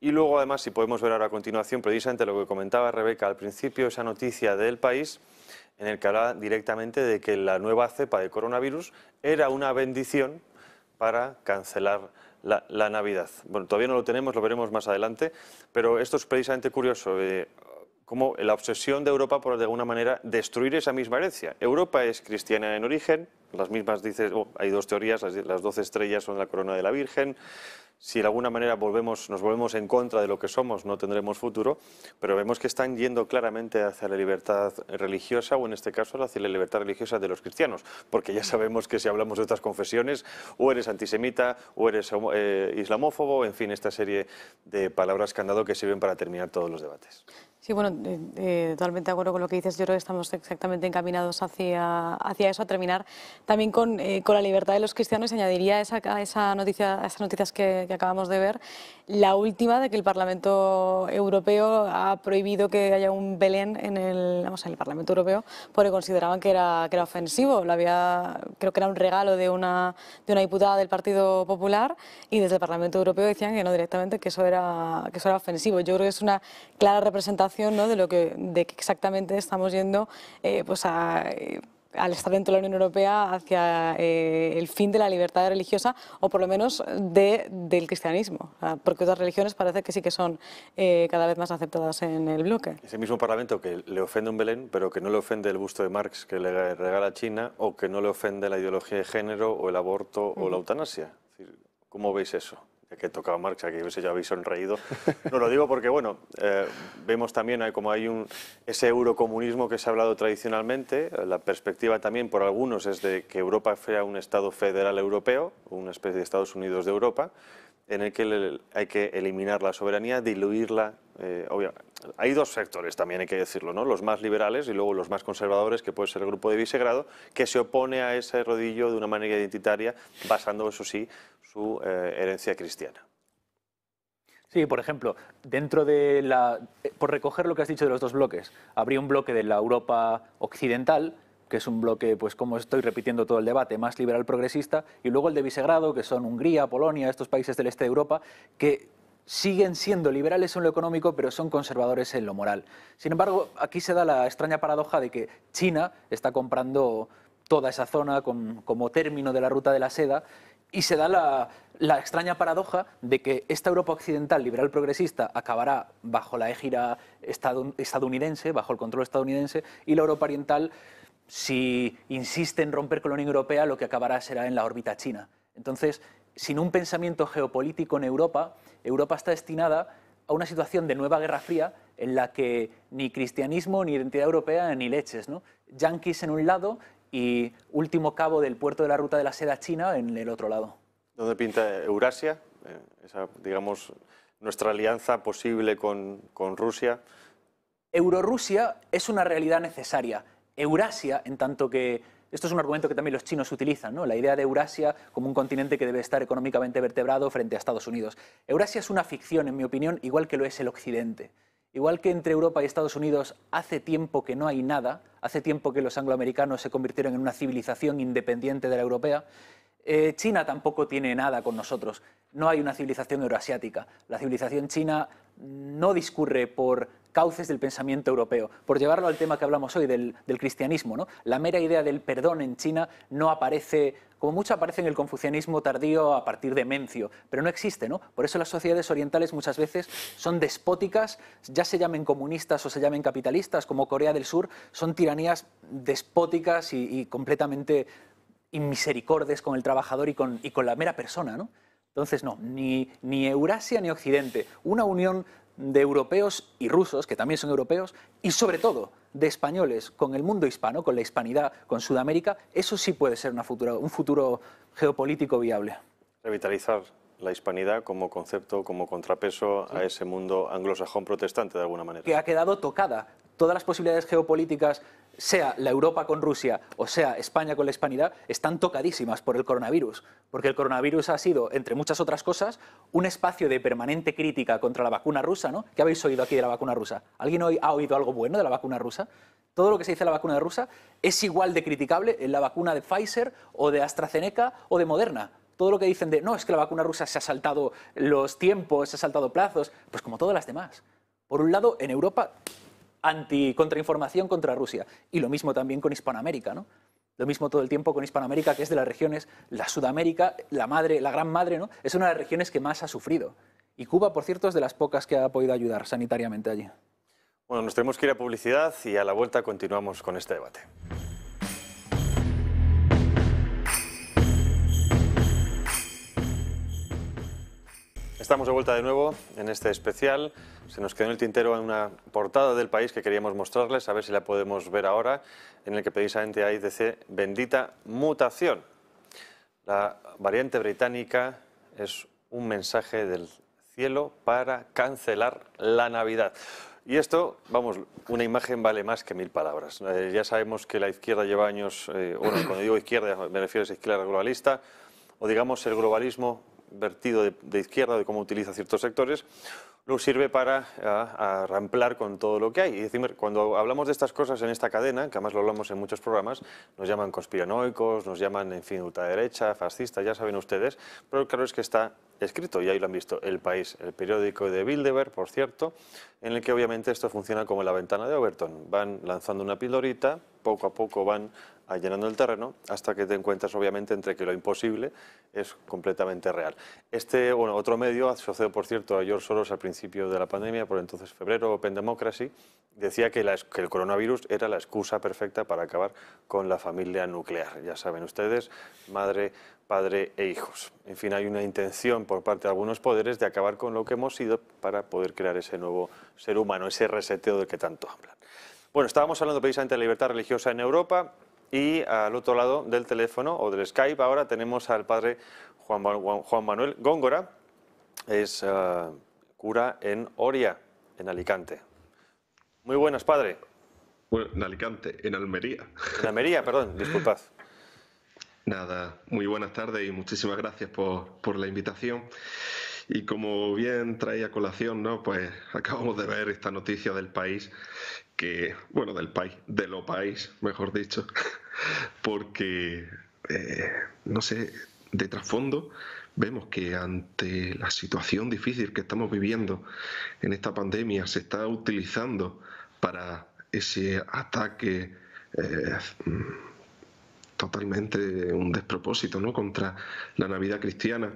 Y luego, además, si podemos ver ahora a continuación, precisamente lo que comentaba Rebeca al principio, esa noticia del país, en el que hablaba directamente de que la nueva cepa de coronavirus era una bendición para cancelar la, Navidad. Bueno, todavía no lo tenemos, lo veremos más adelante, pero esto es precisamente curioso. Eh, como la obsesión de Europa por de alguna manera destruir esa misma herencia. Europa es cristiana en origen, las mismas dices, oh, hay dos teorías, las 12 estrellas son la corona de la Virgen, si de alguna manera volvemos, nos volvemos en contra de lo que somos, no tendremos futuro, pero vemos que están yendo claramente hacia la libertad religiosa, o en este caso hacia la libertad religiosa de los cristianos, porque ya sabemos que si hablamos de otras confesiones, o eres antisemita, o eres eh, islamófobo, en fin, esta serie de palabras que han dado que sirven para terminar todos los debates. Sí, bueno, totalmente de acuerdo con lo que dices. Yo creo que estamos exactamente encaminados hacia, hacia eso, a terminar también con, eh, la libertad de los cristianos. añadiría esa, a esa noticia, esas noticias que acabamos de ver, la última de que el Parlamento Europeo ha prohibido que haya un Belén en el, vamos, en Parlamento Europeo porque consideraban que era, que era ofensivo. Lo había, creo que era un regalo de una, de una diputada del Partido Popular y desde el Parlamento Europeo decían que no directamente, que eso era, que eso era ofensivo. Yo creo que es una clara representación de, lo que, de exactamente estamos yendo eh, pues a... Eh, al estar dentro de la Unión Europea hacia eh, el fin de la libertad religiosa o por lo menos del cristianismo, porque otras religiones parece que sí que son eh, cada vez más aceptadas en el bloque. Ese mismo Parlamento que le ofende un Belén, pero que no le ofende el busto de Marx que le regala China o que no le ofende la ideología de género o el aborto o la eutanasia. ¿Cómo veis eso? que tocaba Marx, aquí ya habéis sonreído. No lo digo porque, bueno, eh, vemos también como hay ese eurocomunismo que se ha hablado tradicionalmente, eh, la perspectiva también por algunos es de que Europa sea un Estado federal europeo, una especie de Estados Unidos de Europa, en el que hay que eliminar la soberanía, diluirla. Eh, hay dos sectores también, hay que decirlo, ¿no? los más liberales y luego los más conservadores, que puede ser el grupo de Visegrado, que se opone a ese rodillo de una manera identitaria, basando, eso sí, su eh, herencia cristiana. Sí, por ejemplo, dentro de la. Eh, por recoger lo que has dicho de los dos bloques, habría un bloque de la Europa occidental, que es un bloque, pues como estoy repitiendo todo el debate, más liberal progresista, y luego el de Visegrado, que son Hungría, Polonia, estos países del este de Europa, que siguen siendo liberales en lo económico, pero son conservadores en lo moral. Sin embargo, aquí se da la extraña paradoja de que China está comprando toda esa zona como término de la ruta de la seda y se da la, extraña paradoja de que esta Europa occidental liberal progresista acabará bajo la égida estadounidense, bajo el control estadounidense, y la Europa oriental, si insiste en romper con la Unión Europea, lo que acabará será en la órbita china. Entonces, sin un pensamiento geopolítico en Europa, Europa está destinada a una situación de nueva Guerra Fría en la que ni cristianismo, ni identidad europea, ni leches. ¿no? Yanquis en un lado y último cabo del puerto de la Ruta de la Seda China en el otro lado. ¿Dónde pinta Eurasia? Eh, esa, digamos, nuestra alianza posible con, con Rusia. Eurorusia es una realidad necesaria. Eurasia, en tanto que esto es un argumento que también los chinos utilizan, ¿no? la idea de Eurasia como un continente que debe estar económicamente vertebrado frente a Estados Unidos. Eurasia es una ficción, en mi opinión, igual que lo es el Occidente. Igual que entre Europa y Estados Unidos hace tiempo que no hay nada, hace tiempo que los angloamericanos se convirtieron en una civilización independiente de la europea, eh, China tampoco tiene nada con nosotros. No hay una civilización euroasiática. La civilización china no discurre por cauces del pensamiento europeo. Por llevarlo al tema que hablamos hoy, del, cristianismo, ¿no? la mera idea del perdón en China no aparece como mucho aparece en el confucianismo tardío a partir de Mencio, pero no existe, ¿no? Por eso las sociedades orientales muchas veces son despóticas, ya se llamen comunistas o se llamen capitalistas, como Corea del Sur, son tiranías despóticas y, completamente inmisericordes con el trabajador y con, la mera persona, ¿no? Entonces, no, ni Eurasia ni Occidente, una unión de europeos y rusos, que también son europeos, y sobre todo de españoles con el mundo hispano, con la hispanidad, con Sudamérica, eso sí puede ser un futuro geopolítico viable. Revitalizar la hispanidad como concepto, como contrapeso a ese mundo anglosajón protestante de alguna manera. Que ha quedado tocada. Todas las posibilidades geopolíticas sea la Europa con Rusia o sea España con la hispanidad, están tocadísimas por el coronavirus, porque el coronavirus ha sido, entre muchas otras cosas, un espacio de permanente crítica contra la vacuna rusa, ¿no? ¿Qué habéis oído aquí de la vacuna rusa? ¿Alguien hoy ha oído algo bueno de la vacuna rusa? Todo lo que se dice de la vacuna rusa es igual de criticable en la vacuna de Pfizer o de AstraZeneca o de Moderna todo lo que dicen de no, es que la vacuna rusa se ha saltado los tiempos, se ha saltado plazos, pues como todas las demás. Por un lado, en Europa anti-contrainformación contra Rusia. Y lo mismo también con Hispanoamérica, ¿no? Lo mismo todo el tiempo con Hispanoamérica, que es de las regiones, la Sudamérica, la madre, la gran madre, ¿no? Es una de las regiones que más ha sufrido. Y Cuba, por cierto, es de las pocas que ha podido ayudar sanitariamente allí. Bueno, nos tenemos que ir a publicidad y a la vuelta continuamos con este debate. Estamos de vuelta de nuevo en este especial se nos quedó en el tintero una portada del país que queríamos mostrarles, a ver si la podemos ver ahora, en el que precisamente hay, dice, bendita mutación. La variante británica es un mensaje del cielo para cancelar la Navidad. Y esto, vamos, una imagen vale más que mil palabras. Eh, ya sabemos que la izquierda lleva años, eh, bueno, cuando digo izquierda me refiero a la izquierda globalista, o digamos el globalismo vertido de izquierda, de cómo utiliza ciertos sectores, nos sirve para arramplar ramplar con todo lo que hay. Y decir, cuando hablamos de estas cosas en esta cadena, que además lo hablamos en muchos programas, nos llaman conspiranoicos, nos llaman, en fin, ultraderecha, fascista, ya saben ustedes, pero claro es que está escrito, y ahí lo han visto, El País, el periódico de Bilderberg, por cierto, en el que obviamente esto funciona como la ventana de Overton. Van lanzando una pildorita, poco a poco van ah, llenando el terreno hasta que te encuentras obviamente entre que lo imposible es completamente real. Este, bueno, otro medio, asociado por cierto a George Soros al principio de la pandemia, por entonces febrero, Open Democracy, decía que, que el coronavirus era la excusa perfecta para acabar con la familia nuclear. Ya saben ustedes, madre, padre e hijos. En fin, hay una intención por parte de algunos poderes de acabar con lo que hemos sido para poder crear ese nuevo ser humano, ese reseteo del que tanto hablan. Bueno, estábamos hablando precisamente de la libertad religiosa en Europa y al otro lado del teléfono o del Skype ahora tenemos al padre Juan, Manuel Góngora, es eh, cura en Oria, en Alicante. Muy buenas, padre. Bueno, en Alicante, en Almería. En Almería, perdón, disculpad. Nada, muy buenas tardes y muchísimas gracias por, por la invitación. Y como bien traía colación, ¿no? Pues acabamos de ver esta noticia del país que, bueno, del país, de lo país, mejor dicho, porque, eh, no sé, de trasfondo vemos que ante la situación difícil que estamos viviendo en esta pandemia se está utilizando para ese ataque eh, totalmente un despropósito ¿no? contra la Navidad cristiana,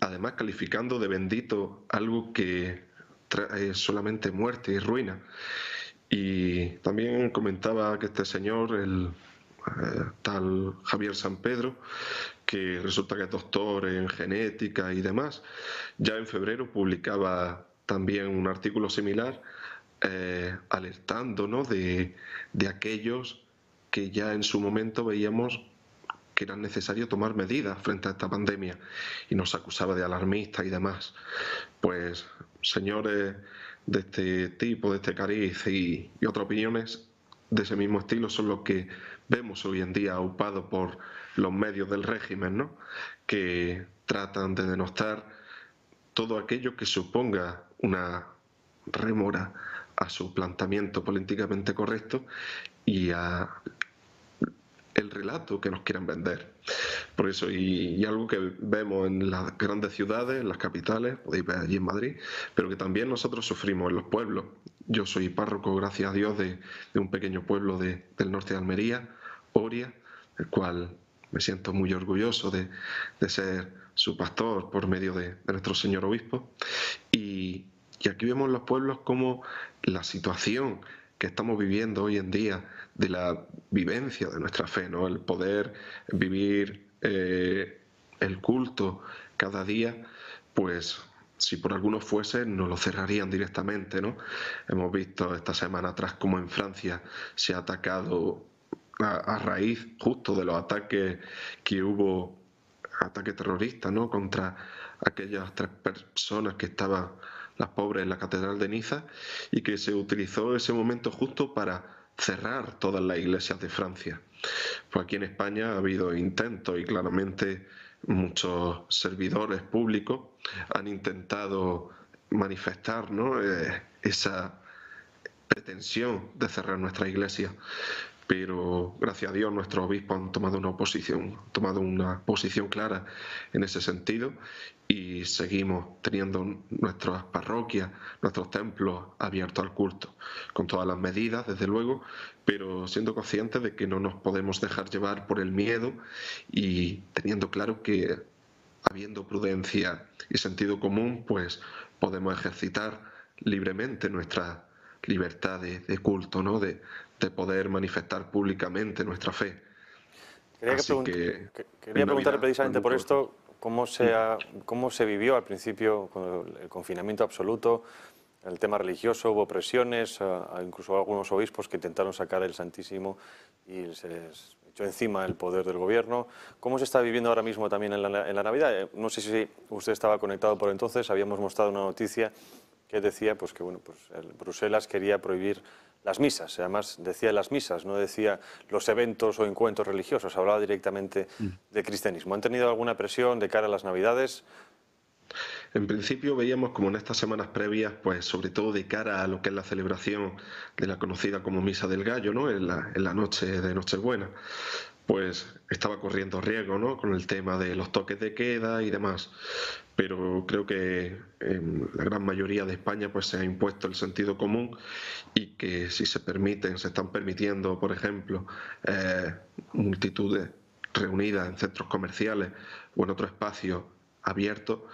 además calificando de bendito algo que trae solamente muerte y ruina. Y también comentaba que este señor, el eh, tal Javier San Pedro, que resulta que es doctor en genética y demás, ya en febrero publicaba también un artículo similar eh, alertándonos de, de aquellos que ya en su momento veíamos que era necesario tomar medidas frente a esta pandemia y nos acusaba de alarmista y demás. Pues, señores de este tipo, de este cariz y, otras opiniones de ese mismo estilo son los que vemos hoy en día aupados por los medios del régimen, ¿no? que tratan de denostar todo aquello que suponga una remora a su planteamiento políticamente correcto y a el relato que nos quieran vender. Por eso, y, algo que vemos en las grandes ciudades, en las capitales, podéis ver allí en Madrid, pero que también nosotros sufrimos en los pueblos. Yo soy párroco, gracias a Dios, de, un pequeño pueblo del norte de Almería, Oria, el cual me siento muy orgulloso de, ser su pastor por medio de, nuestro señor obispo. Y, aquí vemos los pueblos como la situación que estamos viviendo hoy en día de la vivencia de nuestra fe, ¿no? El poder vivir eh, el culto cada día, pues si por algunos fuese, nos lo cerrarían directamente, ¿no? Hemos visto esta semana atrás como en Francia se ha atacado a, raíz justo de los ataques que hubo, ataques terroristas, ¿no? Contra aquellas tres personas que estaban las pobres en la Catedral de Niza y que se utilizó ese momento justo para cerrar todas las iglesias de Francia. Pues aquí en España ha habido intentos y claramente muchos servidores públicos han intentado manifestar ¿no? Eh, esa pretensión de cerrar nuestra iglesia pero gracias a Dios nuestros obispos han tomado una posición, tomado una posición clara en ese sentido y seguimos teniendo nuestras parroquias, nuestros templos abiertos al culto, con todas las medidas, desde luego, pero siendo conscientes de que no nos podemos dejar llevar por el miedo y teniendo claro que habiendo prudencia y sentido común, pues podemos ejercitar libremente nuestra libertad de, de culto, ¿no? De, de poder manifestar públicamente nuestra fe. Quería, quería preguntarle precisamente por esto, cómo se, cómo se vivió al principio con el, confinamiento absoluto, el tema religioso, hubo presiones, ah, ah, incluso algunos obispos que intentaron sacar el Santísimo y se les echó encima el poder del gobierno. ¿Cómo se está viviendo ahora mismo también en la, en la Navidad? Eh, no sé si usted estaba conectado por entonces, habíamos mostrado una noticia que decía pues, que bueno, pues, Bruselas quería prohibir las misas. Además, decía las misas, no decía los eventos o encuentros religiosos, hablaba directamente mm. de cristianismo. ¿Han tenido alguna presión de cara a las Navidades? En principio veíamos como en estas semanas previas, pues sobre todo de cara a lo que es la celebración de la conocida como Misa del Gallo, ¿no? en la noche de Nochebuena pues estaba corriendo riesgo, ¿no? Con el tema de los toques de queda y demás. Pero creo que en em, la gran mayoría de España pues se ha impuesto el sentido común y que si se permiten, se están permitiendo, por ejemplo, eh, multitudes reunidas en centros comerciales o en otro espacio abierto,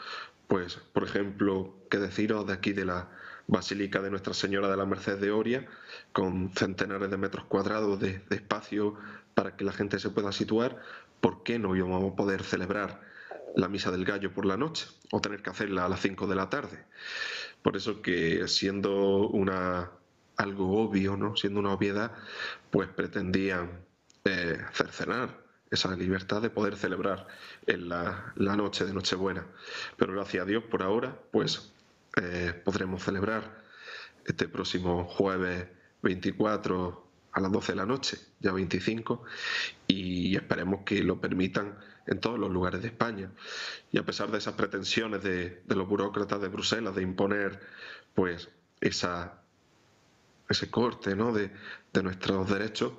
pues, por ejemplo, qué deciros de aquí de la basílica de Nuestra Señora de la Merced de Oria, con centenares de metros cuadrados de, espacio para que la gente se pueda situar, ¿por qué no íbamos a poder celebrar la misa del gallo por la noche o tener que hacerla a las 5 de la tarde? Por eso que siendo una algo obvio, ¿no? siendo una obviedad, pues pretendían eh, cercenar esa libertad de poder celebrar en la, la, noche de Nochebuena. Pero gracias a Dios por ahora, pues eh, podremos celebrar este próximo jueves 24 a las 12 de la noche, ya 25, y esperemos que lo permitan en todos los lugares de España. Y a pesar de esas pretensiones de, los burócratas de Bruselas de imponer pues esa, ese corte ¿no? de, de nuestros derechos,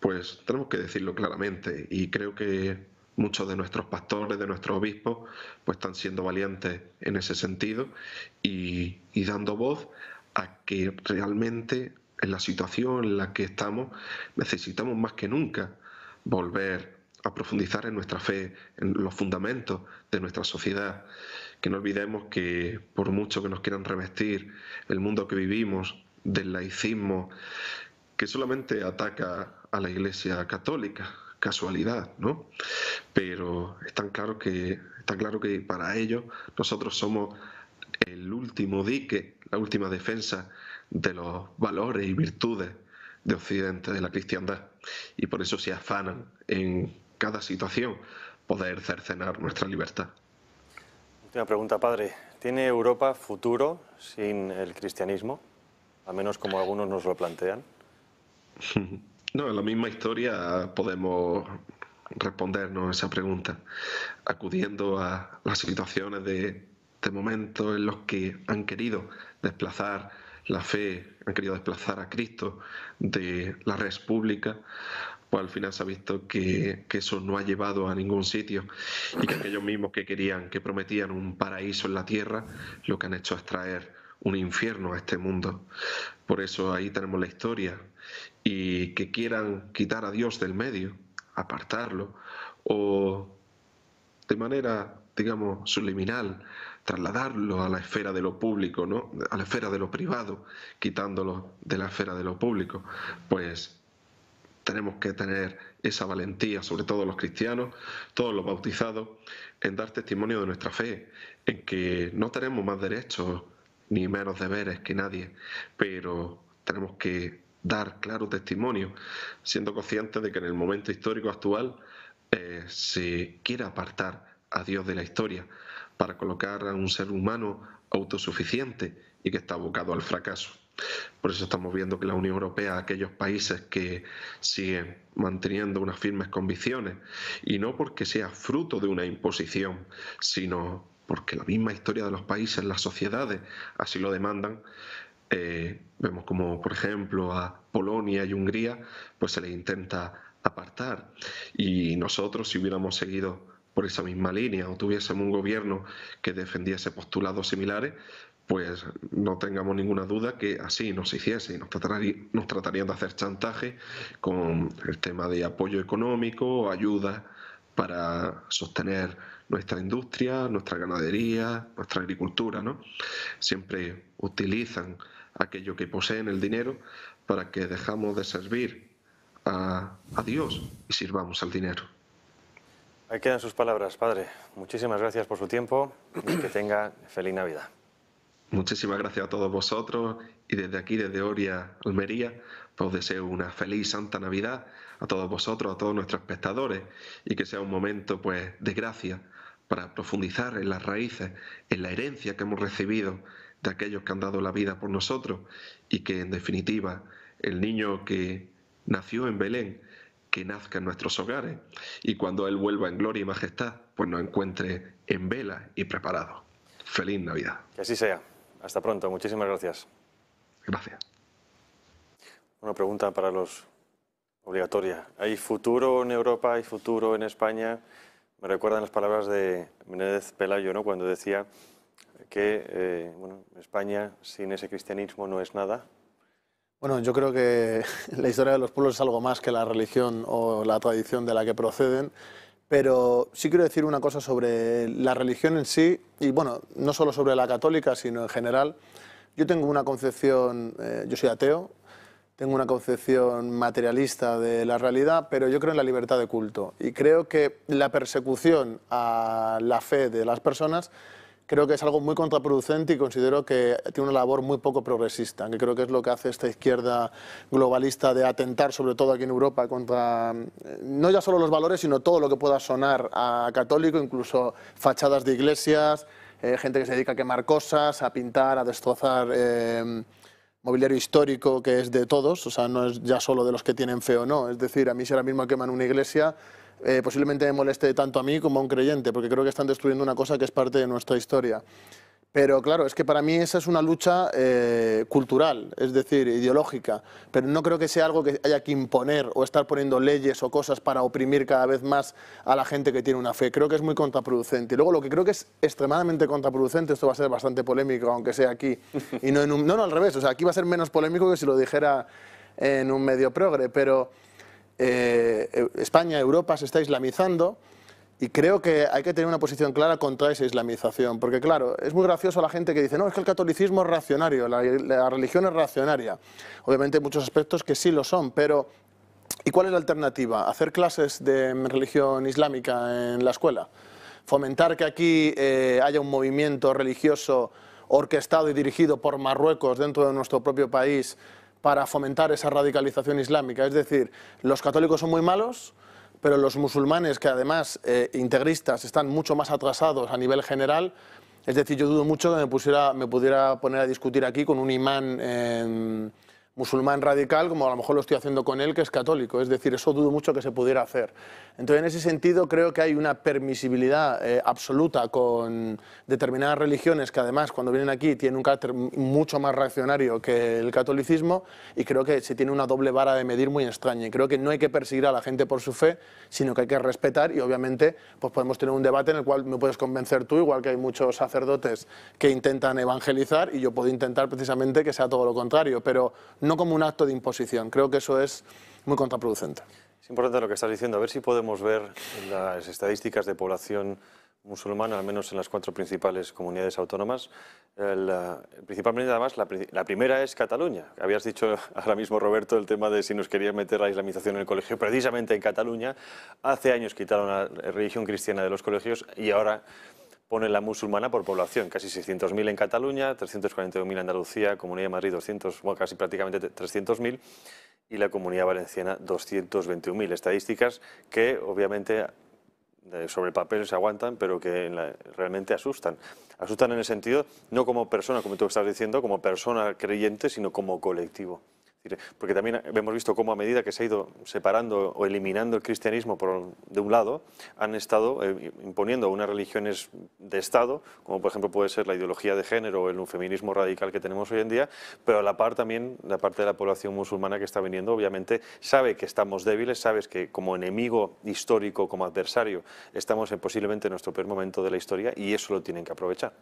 pues tenemos que decirlo claramente y creo que muchos de nuestros pastores, de nuestros obispos, pues están siendo valientes en ese sentido y, y dando voz a que realmente en la situación en la que estamos necesitamos más que nunca volver a profundizar en nuestra fe, en los fundamentos de nuestra sociedad. Que no olvidemos que por mucho que nos quieran revestir el mundo que vivimos del laicismo, que solamente ataca a la Iglesia católica, casualidad, ¿no? Pero es tan claro que, está claro que para ellos nosotros somos el último dique, la última defensa de los valores y virtudes de Occidente, de la cristiandad. Y por eso se afanan en cada situación poder cercenar nuestra libertad. Última pregunta, padre. ¿Tiene Europa futuro sin el cristianismo? A menos como algunos nos lo plantean. No, en la misma historia podemos respondernos a esa pregunta, acudiendo a las situaciones de, este momento en los que han querido desplazar la fe, han querido desplazar a Cristo de la república, pública, pues al final se ha visto que, que, eso no ha llevado a ningún sitio y que aquellos mismos que querían, que prometían un paraíso en la tierra, lo que han hecho es traer un infierno a este mundo. Por eso ahí tenemos la historia y que quieran quitar a Dios del medio, apartarlo, o de manera, digamos, subliminal, trasladarlo a la esfera de lo público, ¿no? A la esfera de lo privado, quitándolo de la esfera de lo público. Pues tenemos que tener esa valentía, sobre todo los cristianos, todos los bautizados, en dar testimonio de nuestra fe, en que no tenemos más derechos ni menos deberes que nadie, pero tenemos que dar claro testimonio, siendo conscientes de que en el momento histórico actual eh, se quiere apartar a Dios de la historia para colocar a un ser humano autosuficiente y que está abocado al fracaso. Por eso estamos viendo que la Unión Europea, aquellos países que siguen manteniendo unas firmes convicciones, y no porque sea fruto de una imposición, sino porque la misma historia de los países, las sociedades, así lo demandan, eh, vemos como, por ejemplo, a Polonia y Hungría, pues se les intenta apartar. Y nosotros, si hubiéramos seguido por esa misma línea o tuviésemos un gobierno que defendiese postulados similares, pues no tengamos ninguna duda que así nos hiciese y nos, tratarían, nos tratarían de hacer chantaje con el tema de apoyo económico, ayuda para sostener nuestra industria, nuestra ganadería, nuestra agricultura, ¿no? Siempre utilizan aquello que poseen el dinero para que dejamos de servir a, a Dios y sirvamos al dinero. Ahí quedan sus palabras, padre. Muchísimas gracias por su tiempo y que tenga feliz Navidad. Muchísimas gracias a todos vosotros y desde aquí, desde Oria, Almería, pues os deseo una feliz Santa Navidad a todos vosotros, a todos nuestros espectadores y que sea un momento pues, de gracia para profundizar en las raíces, en la herencia que hemos recibido de aquellos que han dado la vida por nosotros y que en definitiva el niño que nació en Belén, que nazca en nuestros hogares y cuando Él vuelva en gloria y majestad, pues nos encuentre en vela y preparado. Feliz Navidad. Que así sea. Hasta pronto. Muchísimas gracias. Gracias. Una pregunta para los obligatoria. ¿Hay futuro en Europa? ¿Hay futuro en España? Me recuerdan las palabras de Menéndez Pelayo, ¿no? cuando decía que eh, España sin ese cristianismo no es nada? Bueno, yo creo que la historia de los pueblos es algo más que la religión o la tradición de la que proceden, pero sí quiero decir una cosa sobre la religión en sí, y bueno, no solo sobre la católica, sino en general. Yo tengo una concepción, eh, yo soy ateo, tengo una concepción materialista de la realidad, pero yo creo en la libertad de culto y creo que la persecución a la fe de las personas creo que es algo muy contraproducente y considero que tiene una labor muy poco progresista, que creo que es lo que hace esta izquierda globalista de atentar, sobre todo aquí en Europa, contra mm, no ya solo los valores, sino todo lo que pueda sonar a católico, incluso fachadas de iglesias, eh, gente que se dedica a quemar cosas, a pintar, a destrozar. Eh, mobiliario histórico que es de todos, o sea, no es ya solo de los que tienen fe o no. Es decir, a mí si ahora mismo queman una iglesia, eh, posiblemente me moleste tanto a mí como a un creyente, porque creo que están destruyendo una cosa que es parte de nuestra historia. Pero claro, es que para mí esa es una lucha eh, cultural, es decir, ideológica. Pero no creo que sea algo que haya que imponer o estar poniendo leyes o cosas para oprimir cada vez más a la gente que tiene una fe. Creo que es muy contraproducente. Y luego lo que creo que es extremadamente contraproducente, esto va a ser bastante polémico, aunque sea aquí. Y no, no, no, al revés. O sea, aquí va a ser menos polémico que si lo dijera en un medio progre. Pero eh, España, Europa se está islamizando y creo que hay que tener una posición clara contra esa islamización, porque claro, es muy gracioso la gente que dice, no, es que el catolicismo es racionario, la, religión es racionaria Obviamente hay muchos aspectos que sí lo son, pero ¿y cuál es la alternativa? ¿Hacer clases de em, religión islámica en la escuela? ¿Fomentar que aquí eh, haya un movimiento religioso orquestado y dirigido por Marruecos dentro de nuestro propio país para fomentar esa radicalización islámica. Es decir, los católicos son muy malos, pero los musulmanes, que además eh, integristas, están mucho más atrasados a nivel general. Es decir, yo dudo mucho que me, pusiera, me pudiera poner a discutir aquí con un imán... Em, musulmán radical como a lo mejor lo estoy haciendo con él, que es católico. Es decir, eso dudo mucho que se pudiera hacer. Entonces, en ese sentido, creo que hay una permisibilidad eh, absoluta con determinadas religiones que además cuando vienen aquí tienen un carácter mucho más reaccionario que el catolicismo y creo que se tiene una doble vara de medir muy extraña. Y creo que no hay que perseguir a la gente por su fe, sino que hay que respetar y obviamente pues podemos tener un debate en el cual me puedes convencer tú, igual que hay muchos sacerdotes que intentan evangelizar y yo puedo intentar precisamente que sea todo lo contrario, pero no como un acto de imposición. Creo que eso es muy contraproducente. Es importante lo que estás diciendo. A ver si podemos ver las estadísticas de población musulmana, al menos en las cuatro principales comunidades autónomas. Eh, principalmente, además, la, primera es Cataluña. Habías dicho ahora mismo, Roberto, el tema de si nos querían meter la islamización en el colegio. Precisamente en Cataluña, hace años quitaron la religión cristiana de los colegios y ahora pone la musulmana por población, casi 600.000 en Cataluña, 341.000 en Andalucía, Comunidad de Madrid 200, casi prácticamente 300.000 y la Comunidad Valenciana 221.000. Estadísticas que obviamente eh, sobre el papel se aguantan, pero que realmente asustan. Asustan en el sentido, no como persona, como tú estás diciendo, como persona creyente, sino como colectivo. Porque también hemos visto cómo a medida que se ha ido separando o eliminando el cristianismo de un lado, han estado eh, imponiendo unas religiones de Estado, como por ejemplo puede ser la ideología de género o el feminismo radical que tenemos hoy en día, pero a la par también la parte de la población musulmana que está viniendo, obviamente, sabe que estamos débiles, sabes que como enemigo histórico, como adversario, estamos en posiblemente nuestro peor momento de la historia y eso lo tienen que aprovechar.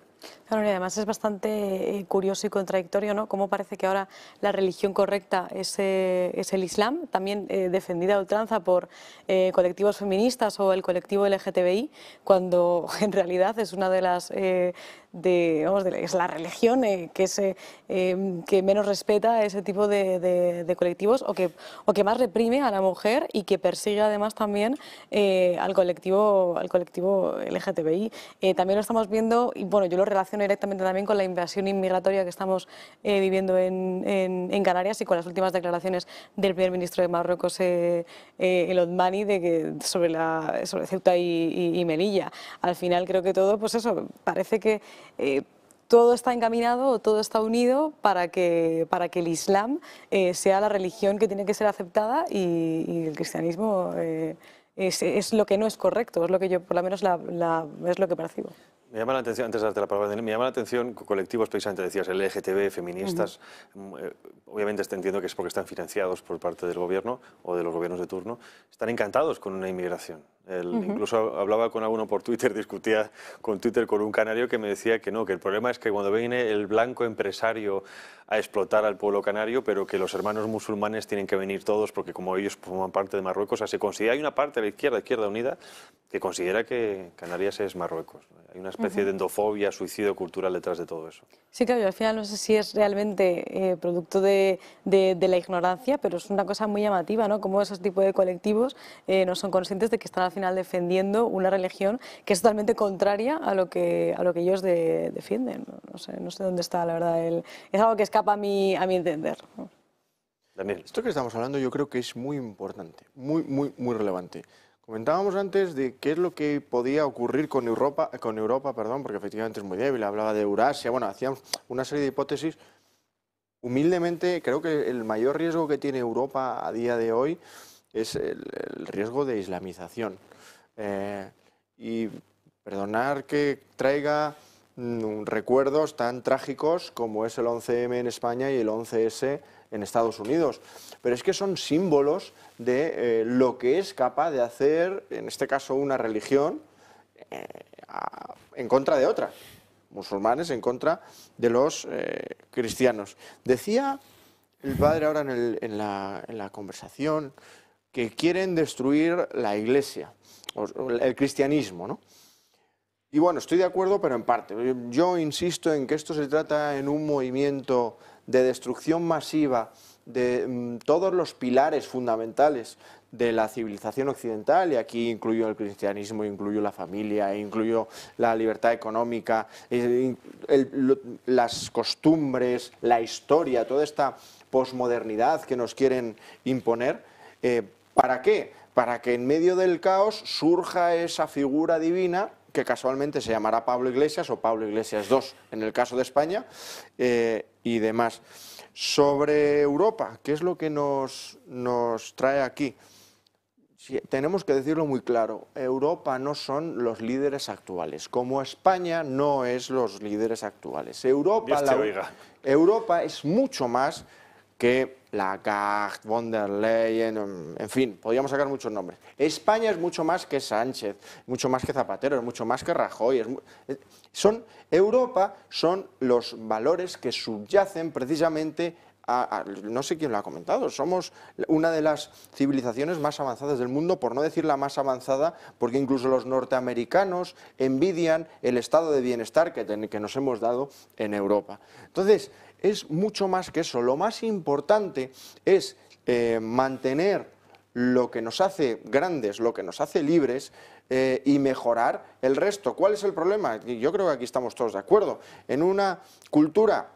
Claro, y además es bastante eh, curioso y contradictorio, ¿no? Cómo parece que ahora la religión correcta eh, es, el Islam, también eh, defendida a ultranza por eh, colectivos feministas o el colectivo LGTBI, cuando en realidad es una de las de, es la religión eh, que, se eh, em, que menos respeta a ese tipo de, de, colectivos o que, o que más reprime a la mujer y que persigue además también eh, al colectivo al colectivo LGTBI. también lo estamos viendo, y bueno, yo lo relaciono directamente también con la invasión inmigratoria que estamos viviendo en, en, Canarias y con las últimas declaraciones del primer ministro de Marruecos, el Otmani, de que sobre, la, sobre Ceuta y, y Melilla. Al final creo que todo, pues eso, parece que eh, todo está encaminado, todo está unido para que, el Islam eh, sea la religión que tiene que ser aceptada y, el cristianismo eh, es, lo que no es correcto, es lo que yo, por lo menos, es lo que percibo. Me llama la atención, antes de darte la palabra, me llama la atención colectivos, precisamente decías, el LGTB, feministas, mm, eh, Obviamente, -huh. Este entiendo que es porque están financiados por parte del gobierno o de los gobiernos de turno, están encantados con una inmigración. Incluso hablaba con alguno por Twitter, discutía con Twitter con un canario que me decía que no, que el problema es que cuando viene el blanco empresario a explotar al pueblo canario, pero que los hermanos musulmanes tienen que venir todos porque como ellos forman parte de Marruecos, considera, hay una parte de la izquierda, Izquierda Unida, que considera que Canarias es Marruecos. Hay una especie de endofobia, suicidio cultural detrás de todo eso. Sí, claro, yo al final no sé si es realmente eh, producto de, la ignorancia, pero es una cosa muy llamativa, ¿no? Como esos tipos de colectivos eh, no son conscientes de que están al final defendiendo una religión que es totalmente contraria a lo que, ellos defienden. No, sé, dónde está, la verdad. es algo que a mi, a mi entender. Daniel. Esto que estamos hablando yo creo que es muy importante, muy, muy, muy relevante. Comentábamos antes de qué es lo que podía ocurrir con Europa, con Europa perdón, porque efectivamente es muy débil, hablaba de Eurasia, bueno, hacíamos una serie de hipótesis. Humildemente, creo que el mayor riesgo que tiene Europa a día de hoy es el, riesgo de islamización. Eh, y perdonar que traiga Mm, recuerdos tan trágicos como es el 11M en España y el 11S en Estados Unidos. Pero es que son símbolos de eh, lo que es capaz de hacer, en este caso, una religión eh, en contra de otra, musulmanes en contra de los eh, cristianos. Decía el padre ahora en, la, conversación que quieren destruir la iglesia, el cristianismo, ¿no? Y bueno, estoy de acuerdo, pero en parte. Yo insisto en que esto se trata en un movimiento de destrucción masiva de mm, todos los pilares fundamentales de la civilización occidental, y aquí incluyo el cristianismo, incluyo la familia, incluyo la libertad económica, eh, las costumbres, la historia, toda esta posmodernidad que nos quieren imponer. Eh, ¿Para qué? Para que en medio del caos surja esa figura divina que casualmente se llamará Pablo Iglesias o Pablo Iglesias II en el caso de España eh, y demás. Sobre Europa, ¿qué es lo que nos, nos trae aquí? tenemos que decirlo muy claro, Europa no son los líderes actuales, como España no es los líderes actuales. Europa, Europa es mucho más que la von der Leyen, en fin, podríamos sacar muchos nombres. España es mucho más que Sánchez, mucho más que Zapatero, es mucho más que Rajoy. son, Europa son los valores que subyacen precisamente a, no sé quién lo ha comentado, somos una de las civilizaciones más avanzadas del mundo, por no decir la más avanzada, porque incluso los norteamericanos envidian el estado de bienestar que, que nos hemos dado en Europa. Entonces, es mucho más que eso. Lo más importante es eh, mantener lo que nos hace grandes, lo que nos hace libres eh, y mejorar el resto. ¿Cuál es el problema? Yo creo que aquí estamos todos de acuerdo. En una cultura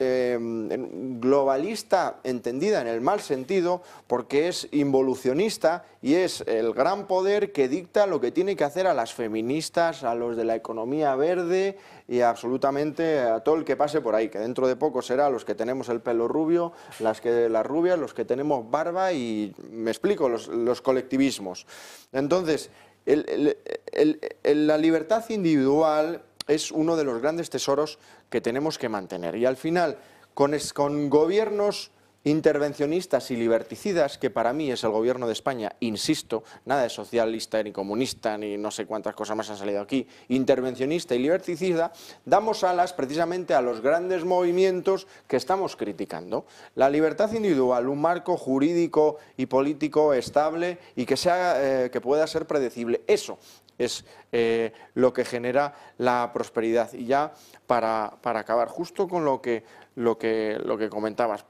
Em, globalista entendida en el mal sentido, porque es involucionista y es el gran poder que dicta lo que tiene que hacer a las feministas, a los de la economía verde y absolutamente a todo el que pase por ahí, que dentro de poco será los que tenemos el pelo rubio, las, que, las rubias, los que tenemos barba y, me explico, los, colectivismos. Entonces, la libertad individual es uno de los grandes tesoros que tenemos que mantener. Y al final, con, gobiernos intervencionistas y liberticidas, que para mí es el gobierno de España, insisto, nada de socialista ni comunista ni no sé cuántas cosas más han salido aquí, intervencionista y liberticida, damos alas precisamente a los grandes movimientos que estamos criticando. La libertad individual, un marco jurídico y político estable y que, eh, que pueda ser predecible, eso es eh, lo que genera la prosperidad. Y ya para, acabar, justo con lo que, lo que, lo que comentabas,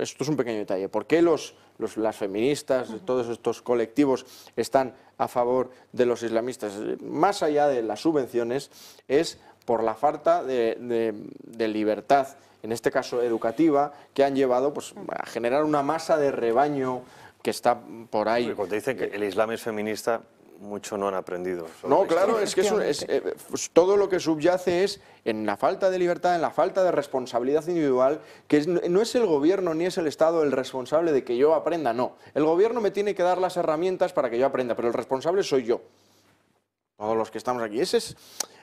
esto es un pequeño detalle, ¿por qué los, las feministas, todos estos colectivos están a favor de los islamistas? Más allá de las subvenciones, es por la falta de, libertad en este caso educativa, que han llevado pues, a generar una masa de rebaño que está por ahí. Porque te dicen que el Islam es feminista, mucho no han aprendido. No, claro, es que es, eh, pues, todo lo que subyace es en la falta de libertad, en la falta de responsabilidad individual, que no es el gobierno ni es el Estado el responsable de que yo aprenda, no. El gobierno me tiene que dar las herramientas para que yo aprenda, pero el responsable soy yo. Todos los que estamos aquí. Ese es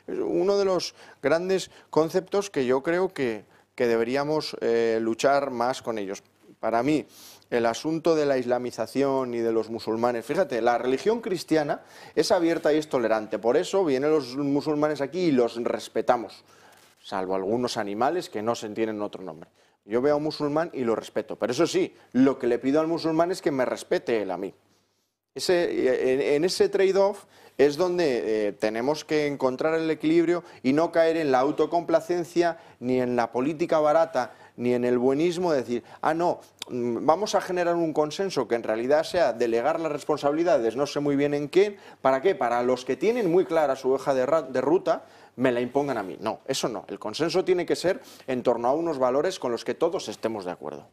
uno de los grandes conceptos que yo creo que, deberíamos eh, luchar más con ellos. Para mí, el asunto de la islamización y de los musulmanes. Fíjate, la religión cristiana es abierta y es tolerante, por eso vienen los musulmanes aquí y los respetamos, salvo algunos animales que no se entienden otro nombre. Yo veo a un musulmán y lo respeto, pero eso sí, lo que le pido al musulmán es que me respete él a mí. en, ese trade-off es donde eh, tenemos que encontrar el equilibrio y no caer en la autocomplacencia ni en la política barata ni en el buenismo de decir, ah, no, mm, vamos a generar un consenso que en realidad sea delegar las responsabilidades, no sé muy bien en quién, ¿para qué? Para los que tienen muy clara su hoja de, ruta, me la impongan a mí. No, eso no. El consenso tiene que ser en torno a unos valores con los que todos estemos de acuerdo.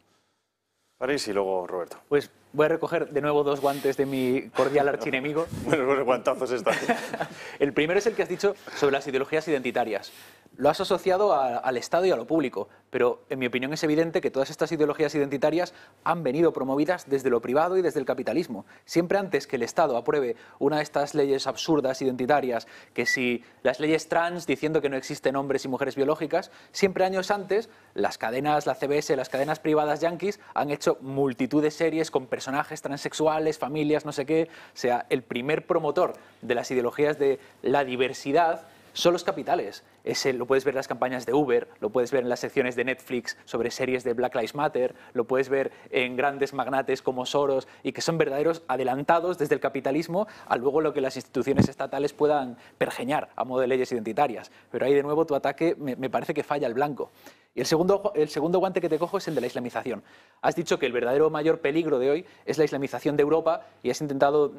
París y luego Roberto. Pues Voy a recoger de nuevo dos guantes de mi cordial archienemigo. bueno, los guantazos están. el primero es el que has dicho sobre las ideologías identitarias. Lo has asociado al Estado y a lo público, pero en mi opinión es evidente que todas estas ideologías identitarias han venido promovidas desde lo privado y desde el capitalismo. Siempre antes que el Estado apruebe una de estas leyes absurdas identitarias, que si las leyes trans diciendo que no existen hombres y mujeres biológicas, siempre años antes las cadenas, la CBS, las cadenas privadas yanquis han hecho multitud de series con personas personajes transexuales, familias, no sé qué, sea el primer promotor de las ideologías de la diversidad, son los capitales. Ese, lo puedes ver en las campañas de Uber, lo puedes ver en las secciones de Netflix sobre series de Black Lives Matter, lo puedes ver en grandes magnates como Soros y que son verdaderos adelantados desde el capitalismo a luego lo que las instituciones estatales puedan pergeñar a modo de leyes identitarias. Pero ahí de nuevo tu ataque me, me parece que falla el blanco. Y el segundo, el segundo guante que te cojo es el de la islamización. Has dicho que el verdadero mayor peligro de hoy es la islamización de Europa y has intentado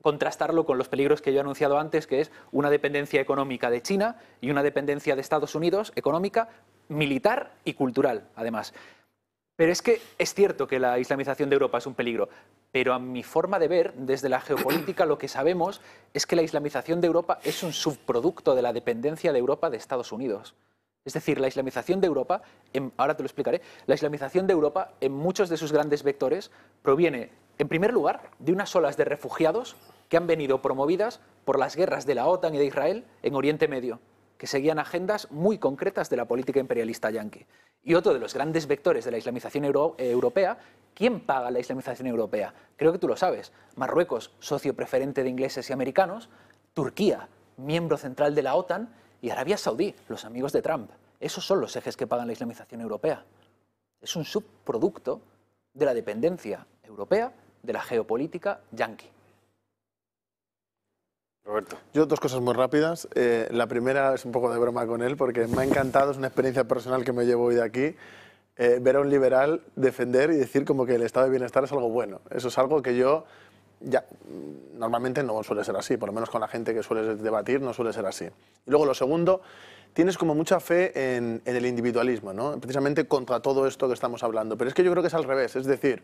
contrastarlo con los peligros que yo he anunciado antes, que es una dependencia económica de China y una dependencia de Estados Unidos económica, militar y cultural, además. Pero es que es cierto que la islamización de Europa es un peligro, pero a mi forma de ver, desde la geopolítica, lo que sabemos es que la islamización de Europa es un subproducto de la dependencia de Europa de Estados Unidos. Es decir, la islamización de Europa, ahora te lo explicaré, la islamización de Europa en muchos de sus grandes vectores proviene, en primer lugar, de unas olas de refugiados que han venido promovidas por las guerras de la OTAN y de Israel en Oriente Medio, que seguían agendas muy concretas de la política imperialista yanqui. Y otro de los grandes vectores de la islamización eh, europea, ¿quién paga la islamización europea? Creo que tú lo sabes. Marruecos, socio preferente de ingleses y americanos, Turquía, miembro central de la OTAN, y Arabia Saudí, los amigos de Trump. Esos son los ejes que pagan la islamización europea. Es un subproducto de la dependencia europea de la geopolítica yanqui. Roberto. Yo dos cosas muy rápidas. Eh, la primera es un poco de broma con él, porque me ha encantado, es una experiencia personal que me llevo hoy de aquí, eh, ver a un liberal defender y decir como que el estado de bienestar es algo bueno. Eso es algo que yo ya, normalmente no suele ser así, por lo menos con la gente que suele debatir no suele ser así. Y luego lo segundo, tienes como mucha fe en, en el individualismo, ¿no? precisamente contra todo esto que estamos hablando, pero es que yo creo que es al revés, es decir,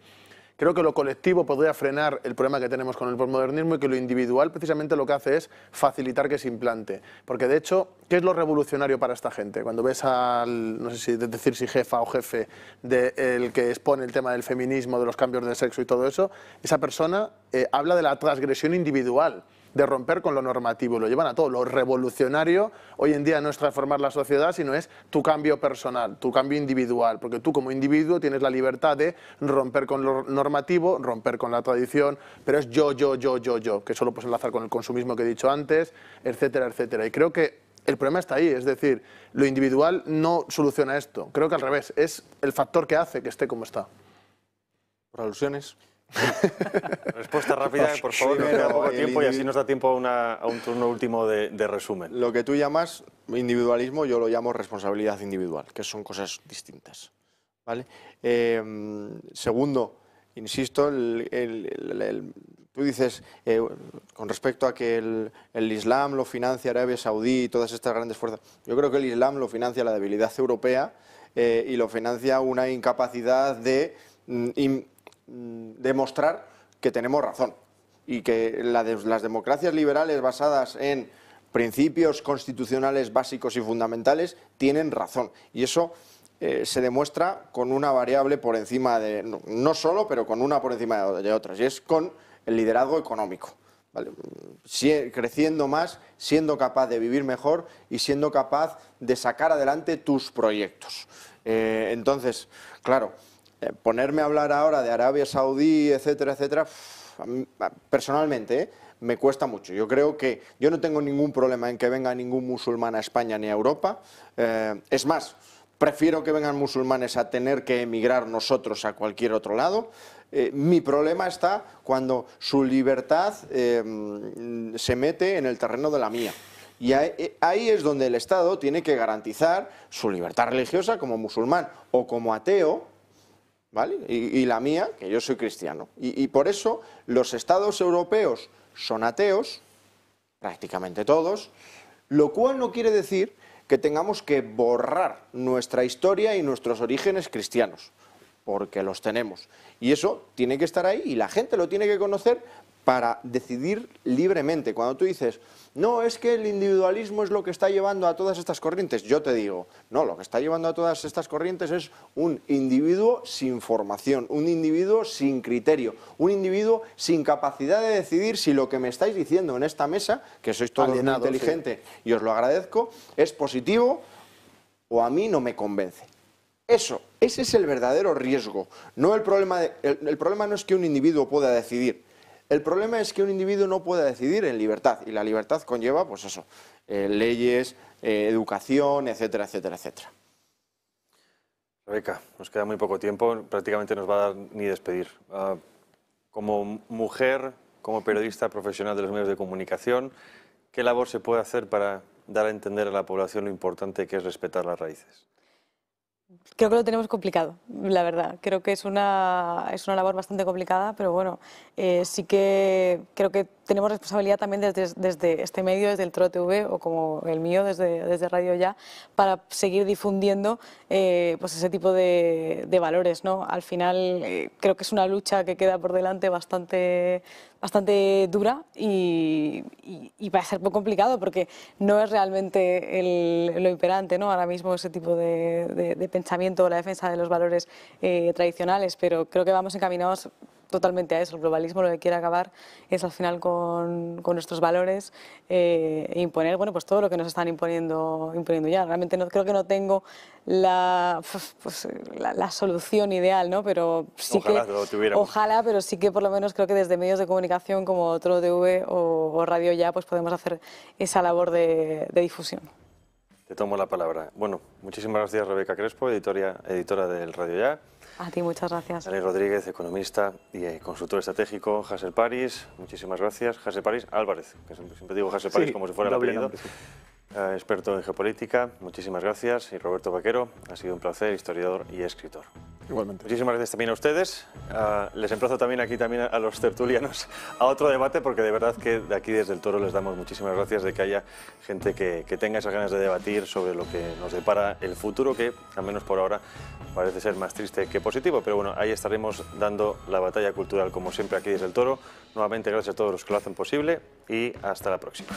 Creo que lo colectivo podría frenar el problema que tenemos con el postmodernismo y que lo individual precisamente lo que hace es facilitar que se implante. Porque de hecho, ¿qué es lo revolucionario para esta gente? Cuando ves al, no sé si decir si jefa o jefe, del que expone el tema del feminismo, de los cambios de sexo y todo eso, esa persona eh, habla de la transgresión individual de romper con lo normativo, lo llevan a todo. Lo revolucionario hoy en día no es transformar la sociedad, sino es tu cambio personal, tu cambio individual, porque tú como individuo tienes la libertad de romper con lo normativo, romper con la tradición, pero es yo, yo, yo, yo, yo, que solo puedes enlazar con el consumismo que he dicho antes, etcétera, etcétera. Y creo que el problema está ahí, es decir, lo individual no soluciona esto. Creo que al revés, es el factor que hace que esté como está. Por alusiones. Respuesta rápida, pues por favor, poco tiempo y así nos da tiempo a, un turno último de, resumen. Lo que tú llamas individualismo, yo lo llamo responsabilidad individual, que son cosas distintas. ¿vale? Eh, segundo, insisto, tú dices, eh, con respecto a que el, Islam lo financia Arabia Saudí y todas estas grandes fuerzas, yo creo que el Islam lo financia la debilidad europea eh, y lo financia una incapacidad de... Mm, Mm, demostrar que tenemos razón y que las democracias liberales basadas en principios constitucionales básicos y fundamentales tienen razón. Y eso eh, se demuestra con una variable por encima de, no, solo, pero con una por encima de, otras, y es con el liderazgo económico. creciendo más, siendo capaz de vivir mejor y siendo capaz de sacar adelante tus proyectos. Eh, entonces, claro, eh, ponerme a hablar ahora de Arabia Saudí, etcétera, etcétera, personalmente, eh, me cuesta mucho. Yo creo que yo no tengo ningún problema en que venga ningún musulmán a España ni a Europa. Eh, es más, prefiero que vengan musulmanes a tener que emigrar nosotros a cualquier otro lado. mi problema está cuando su libertad se mete en el terreno de la mía. Y ahí es donde el Estado tiene que garantizar su libertad religiosa como musulmán o como ateo, ¿vale? Y, la mía, que yo soy cristiano. Y, y por eso los estados europeos son ateos, prácticamente todos, lo cual no quiere decir que tengamos que borrar nuestra historia y nuestros orígenes cristianos, porque los tenemos. Y eso tiene que estar ahí y la gente lo tiene que conocer para decidir libremente. Cuando tú dices, no, es que el individualismo es lo que está llevando a todas estas corrientes. Yo te digo, no, lo que está llevando a todas estas corrientes es un individuo sin formación, un individuo sin criterio, un individuo sin capacidad de decidir si lo que me estáis diciendo en esta mesa, que sois todos inteligentes y os lo agradezco, es positivo o a mí no me convence. Eso, ese es el verdadero riesgo. No el problema el problema no es que un individuo pueda decidir, el problema es que un individuo no pueda decidir en libertad y la libertad conlleva, pues eso, eh, leyes, eh, educación, etcétera, etcétera, etcétera. Rebeca, nos queda muy poco tiempo, prácticamente nos va a dar ni despedir. Ah, como mujer, como periodista profesional de los medios de comunicación, ¿qué labor se puede hacer para dar a entender a la población lo importante que es respetar las raíces? Creo que lo tenemos complicado, la verdad. Creo que es una, es una labor bastante complicada, pero bueno, eh, sí que creo que tenemos responsabilidad también desde, este medio, desde el Trote v o como el mío, desde, Radio Ya, para seguir difundiendo eh, pues ese tipo de, valores. Al final eh, creo que es una lucha que queda por delante bastante, bastante dura y, va a ser poco complicado porque no es realmente lo imperante ahora mismo ese tipo de, pensamiento o la defensa de los valores eh, tradicionales, pero creo que vamos encaminados totalmente a eso. El globalismo lo que quiere acabar es al final con, nuestros valores eh, e imponer bueno, pues todo lo que nos están imponiendo, imponiendo ya. Realmente no, creo que no tengo la, pues, solución ideal, ¿no? pero sí que... Ojalá, pero sí que por lo menos creo que desde medios de comunicación como otro TV o, Radio Ya pues podemos hacer esa labor de, difusión. Te tomo la palabra. Bueno, muchísimas gracias Rebeca Crespo, editora, editora del Radio Ya. A ti, muchas gracias. Ale Rodríguez, economista y eh, consultor estratégico, Hassel París, muchísimas gracias. Hassel París Álvarez, que siempre, digo Hassel París como si fuera el apellido. Eh, experto en geopolítica, muchísimas gracias. Y Roberto Vaquero, ha sido un placer, historiador y escritor. Igualmente. Muchísimas gracias también a ustedes. Eh, les emplazo también aquí también a los tertulianos a otro debate, porque de verdad que de aquí desde el Toro les damos muchísimas gracias de que haya gente que, que tenga esas ganas de debatir sobre lo que nos depara el futuro, que al menos por ahora parece ser más triste que positivo. Pero bueno, ahí estaremos dando la batalla cultural, como siempre, aquí desde el Toro. Nuevamente, gracias a todos los que lo hacen posible y hasta la próxima.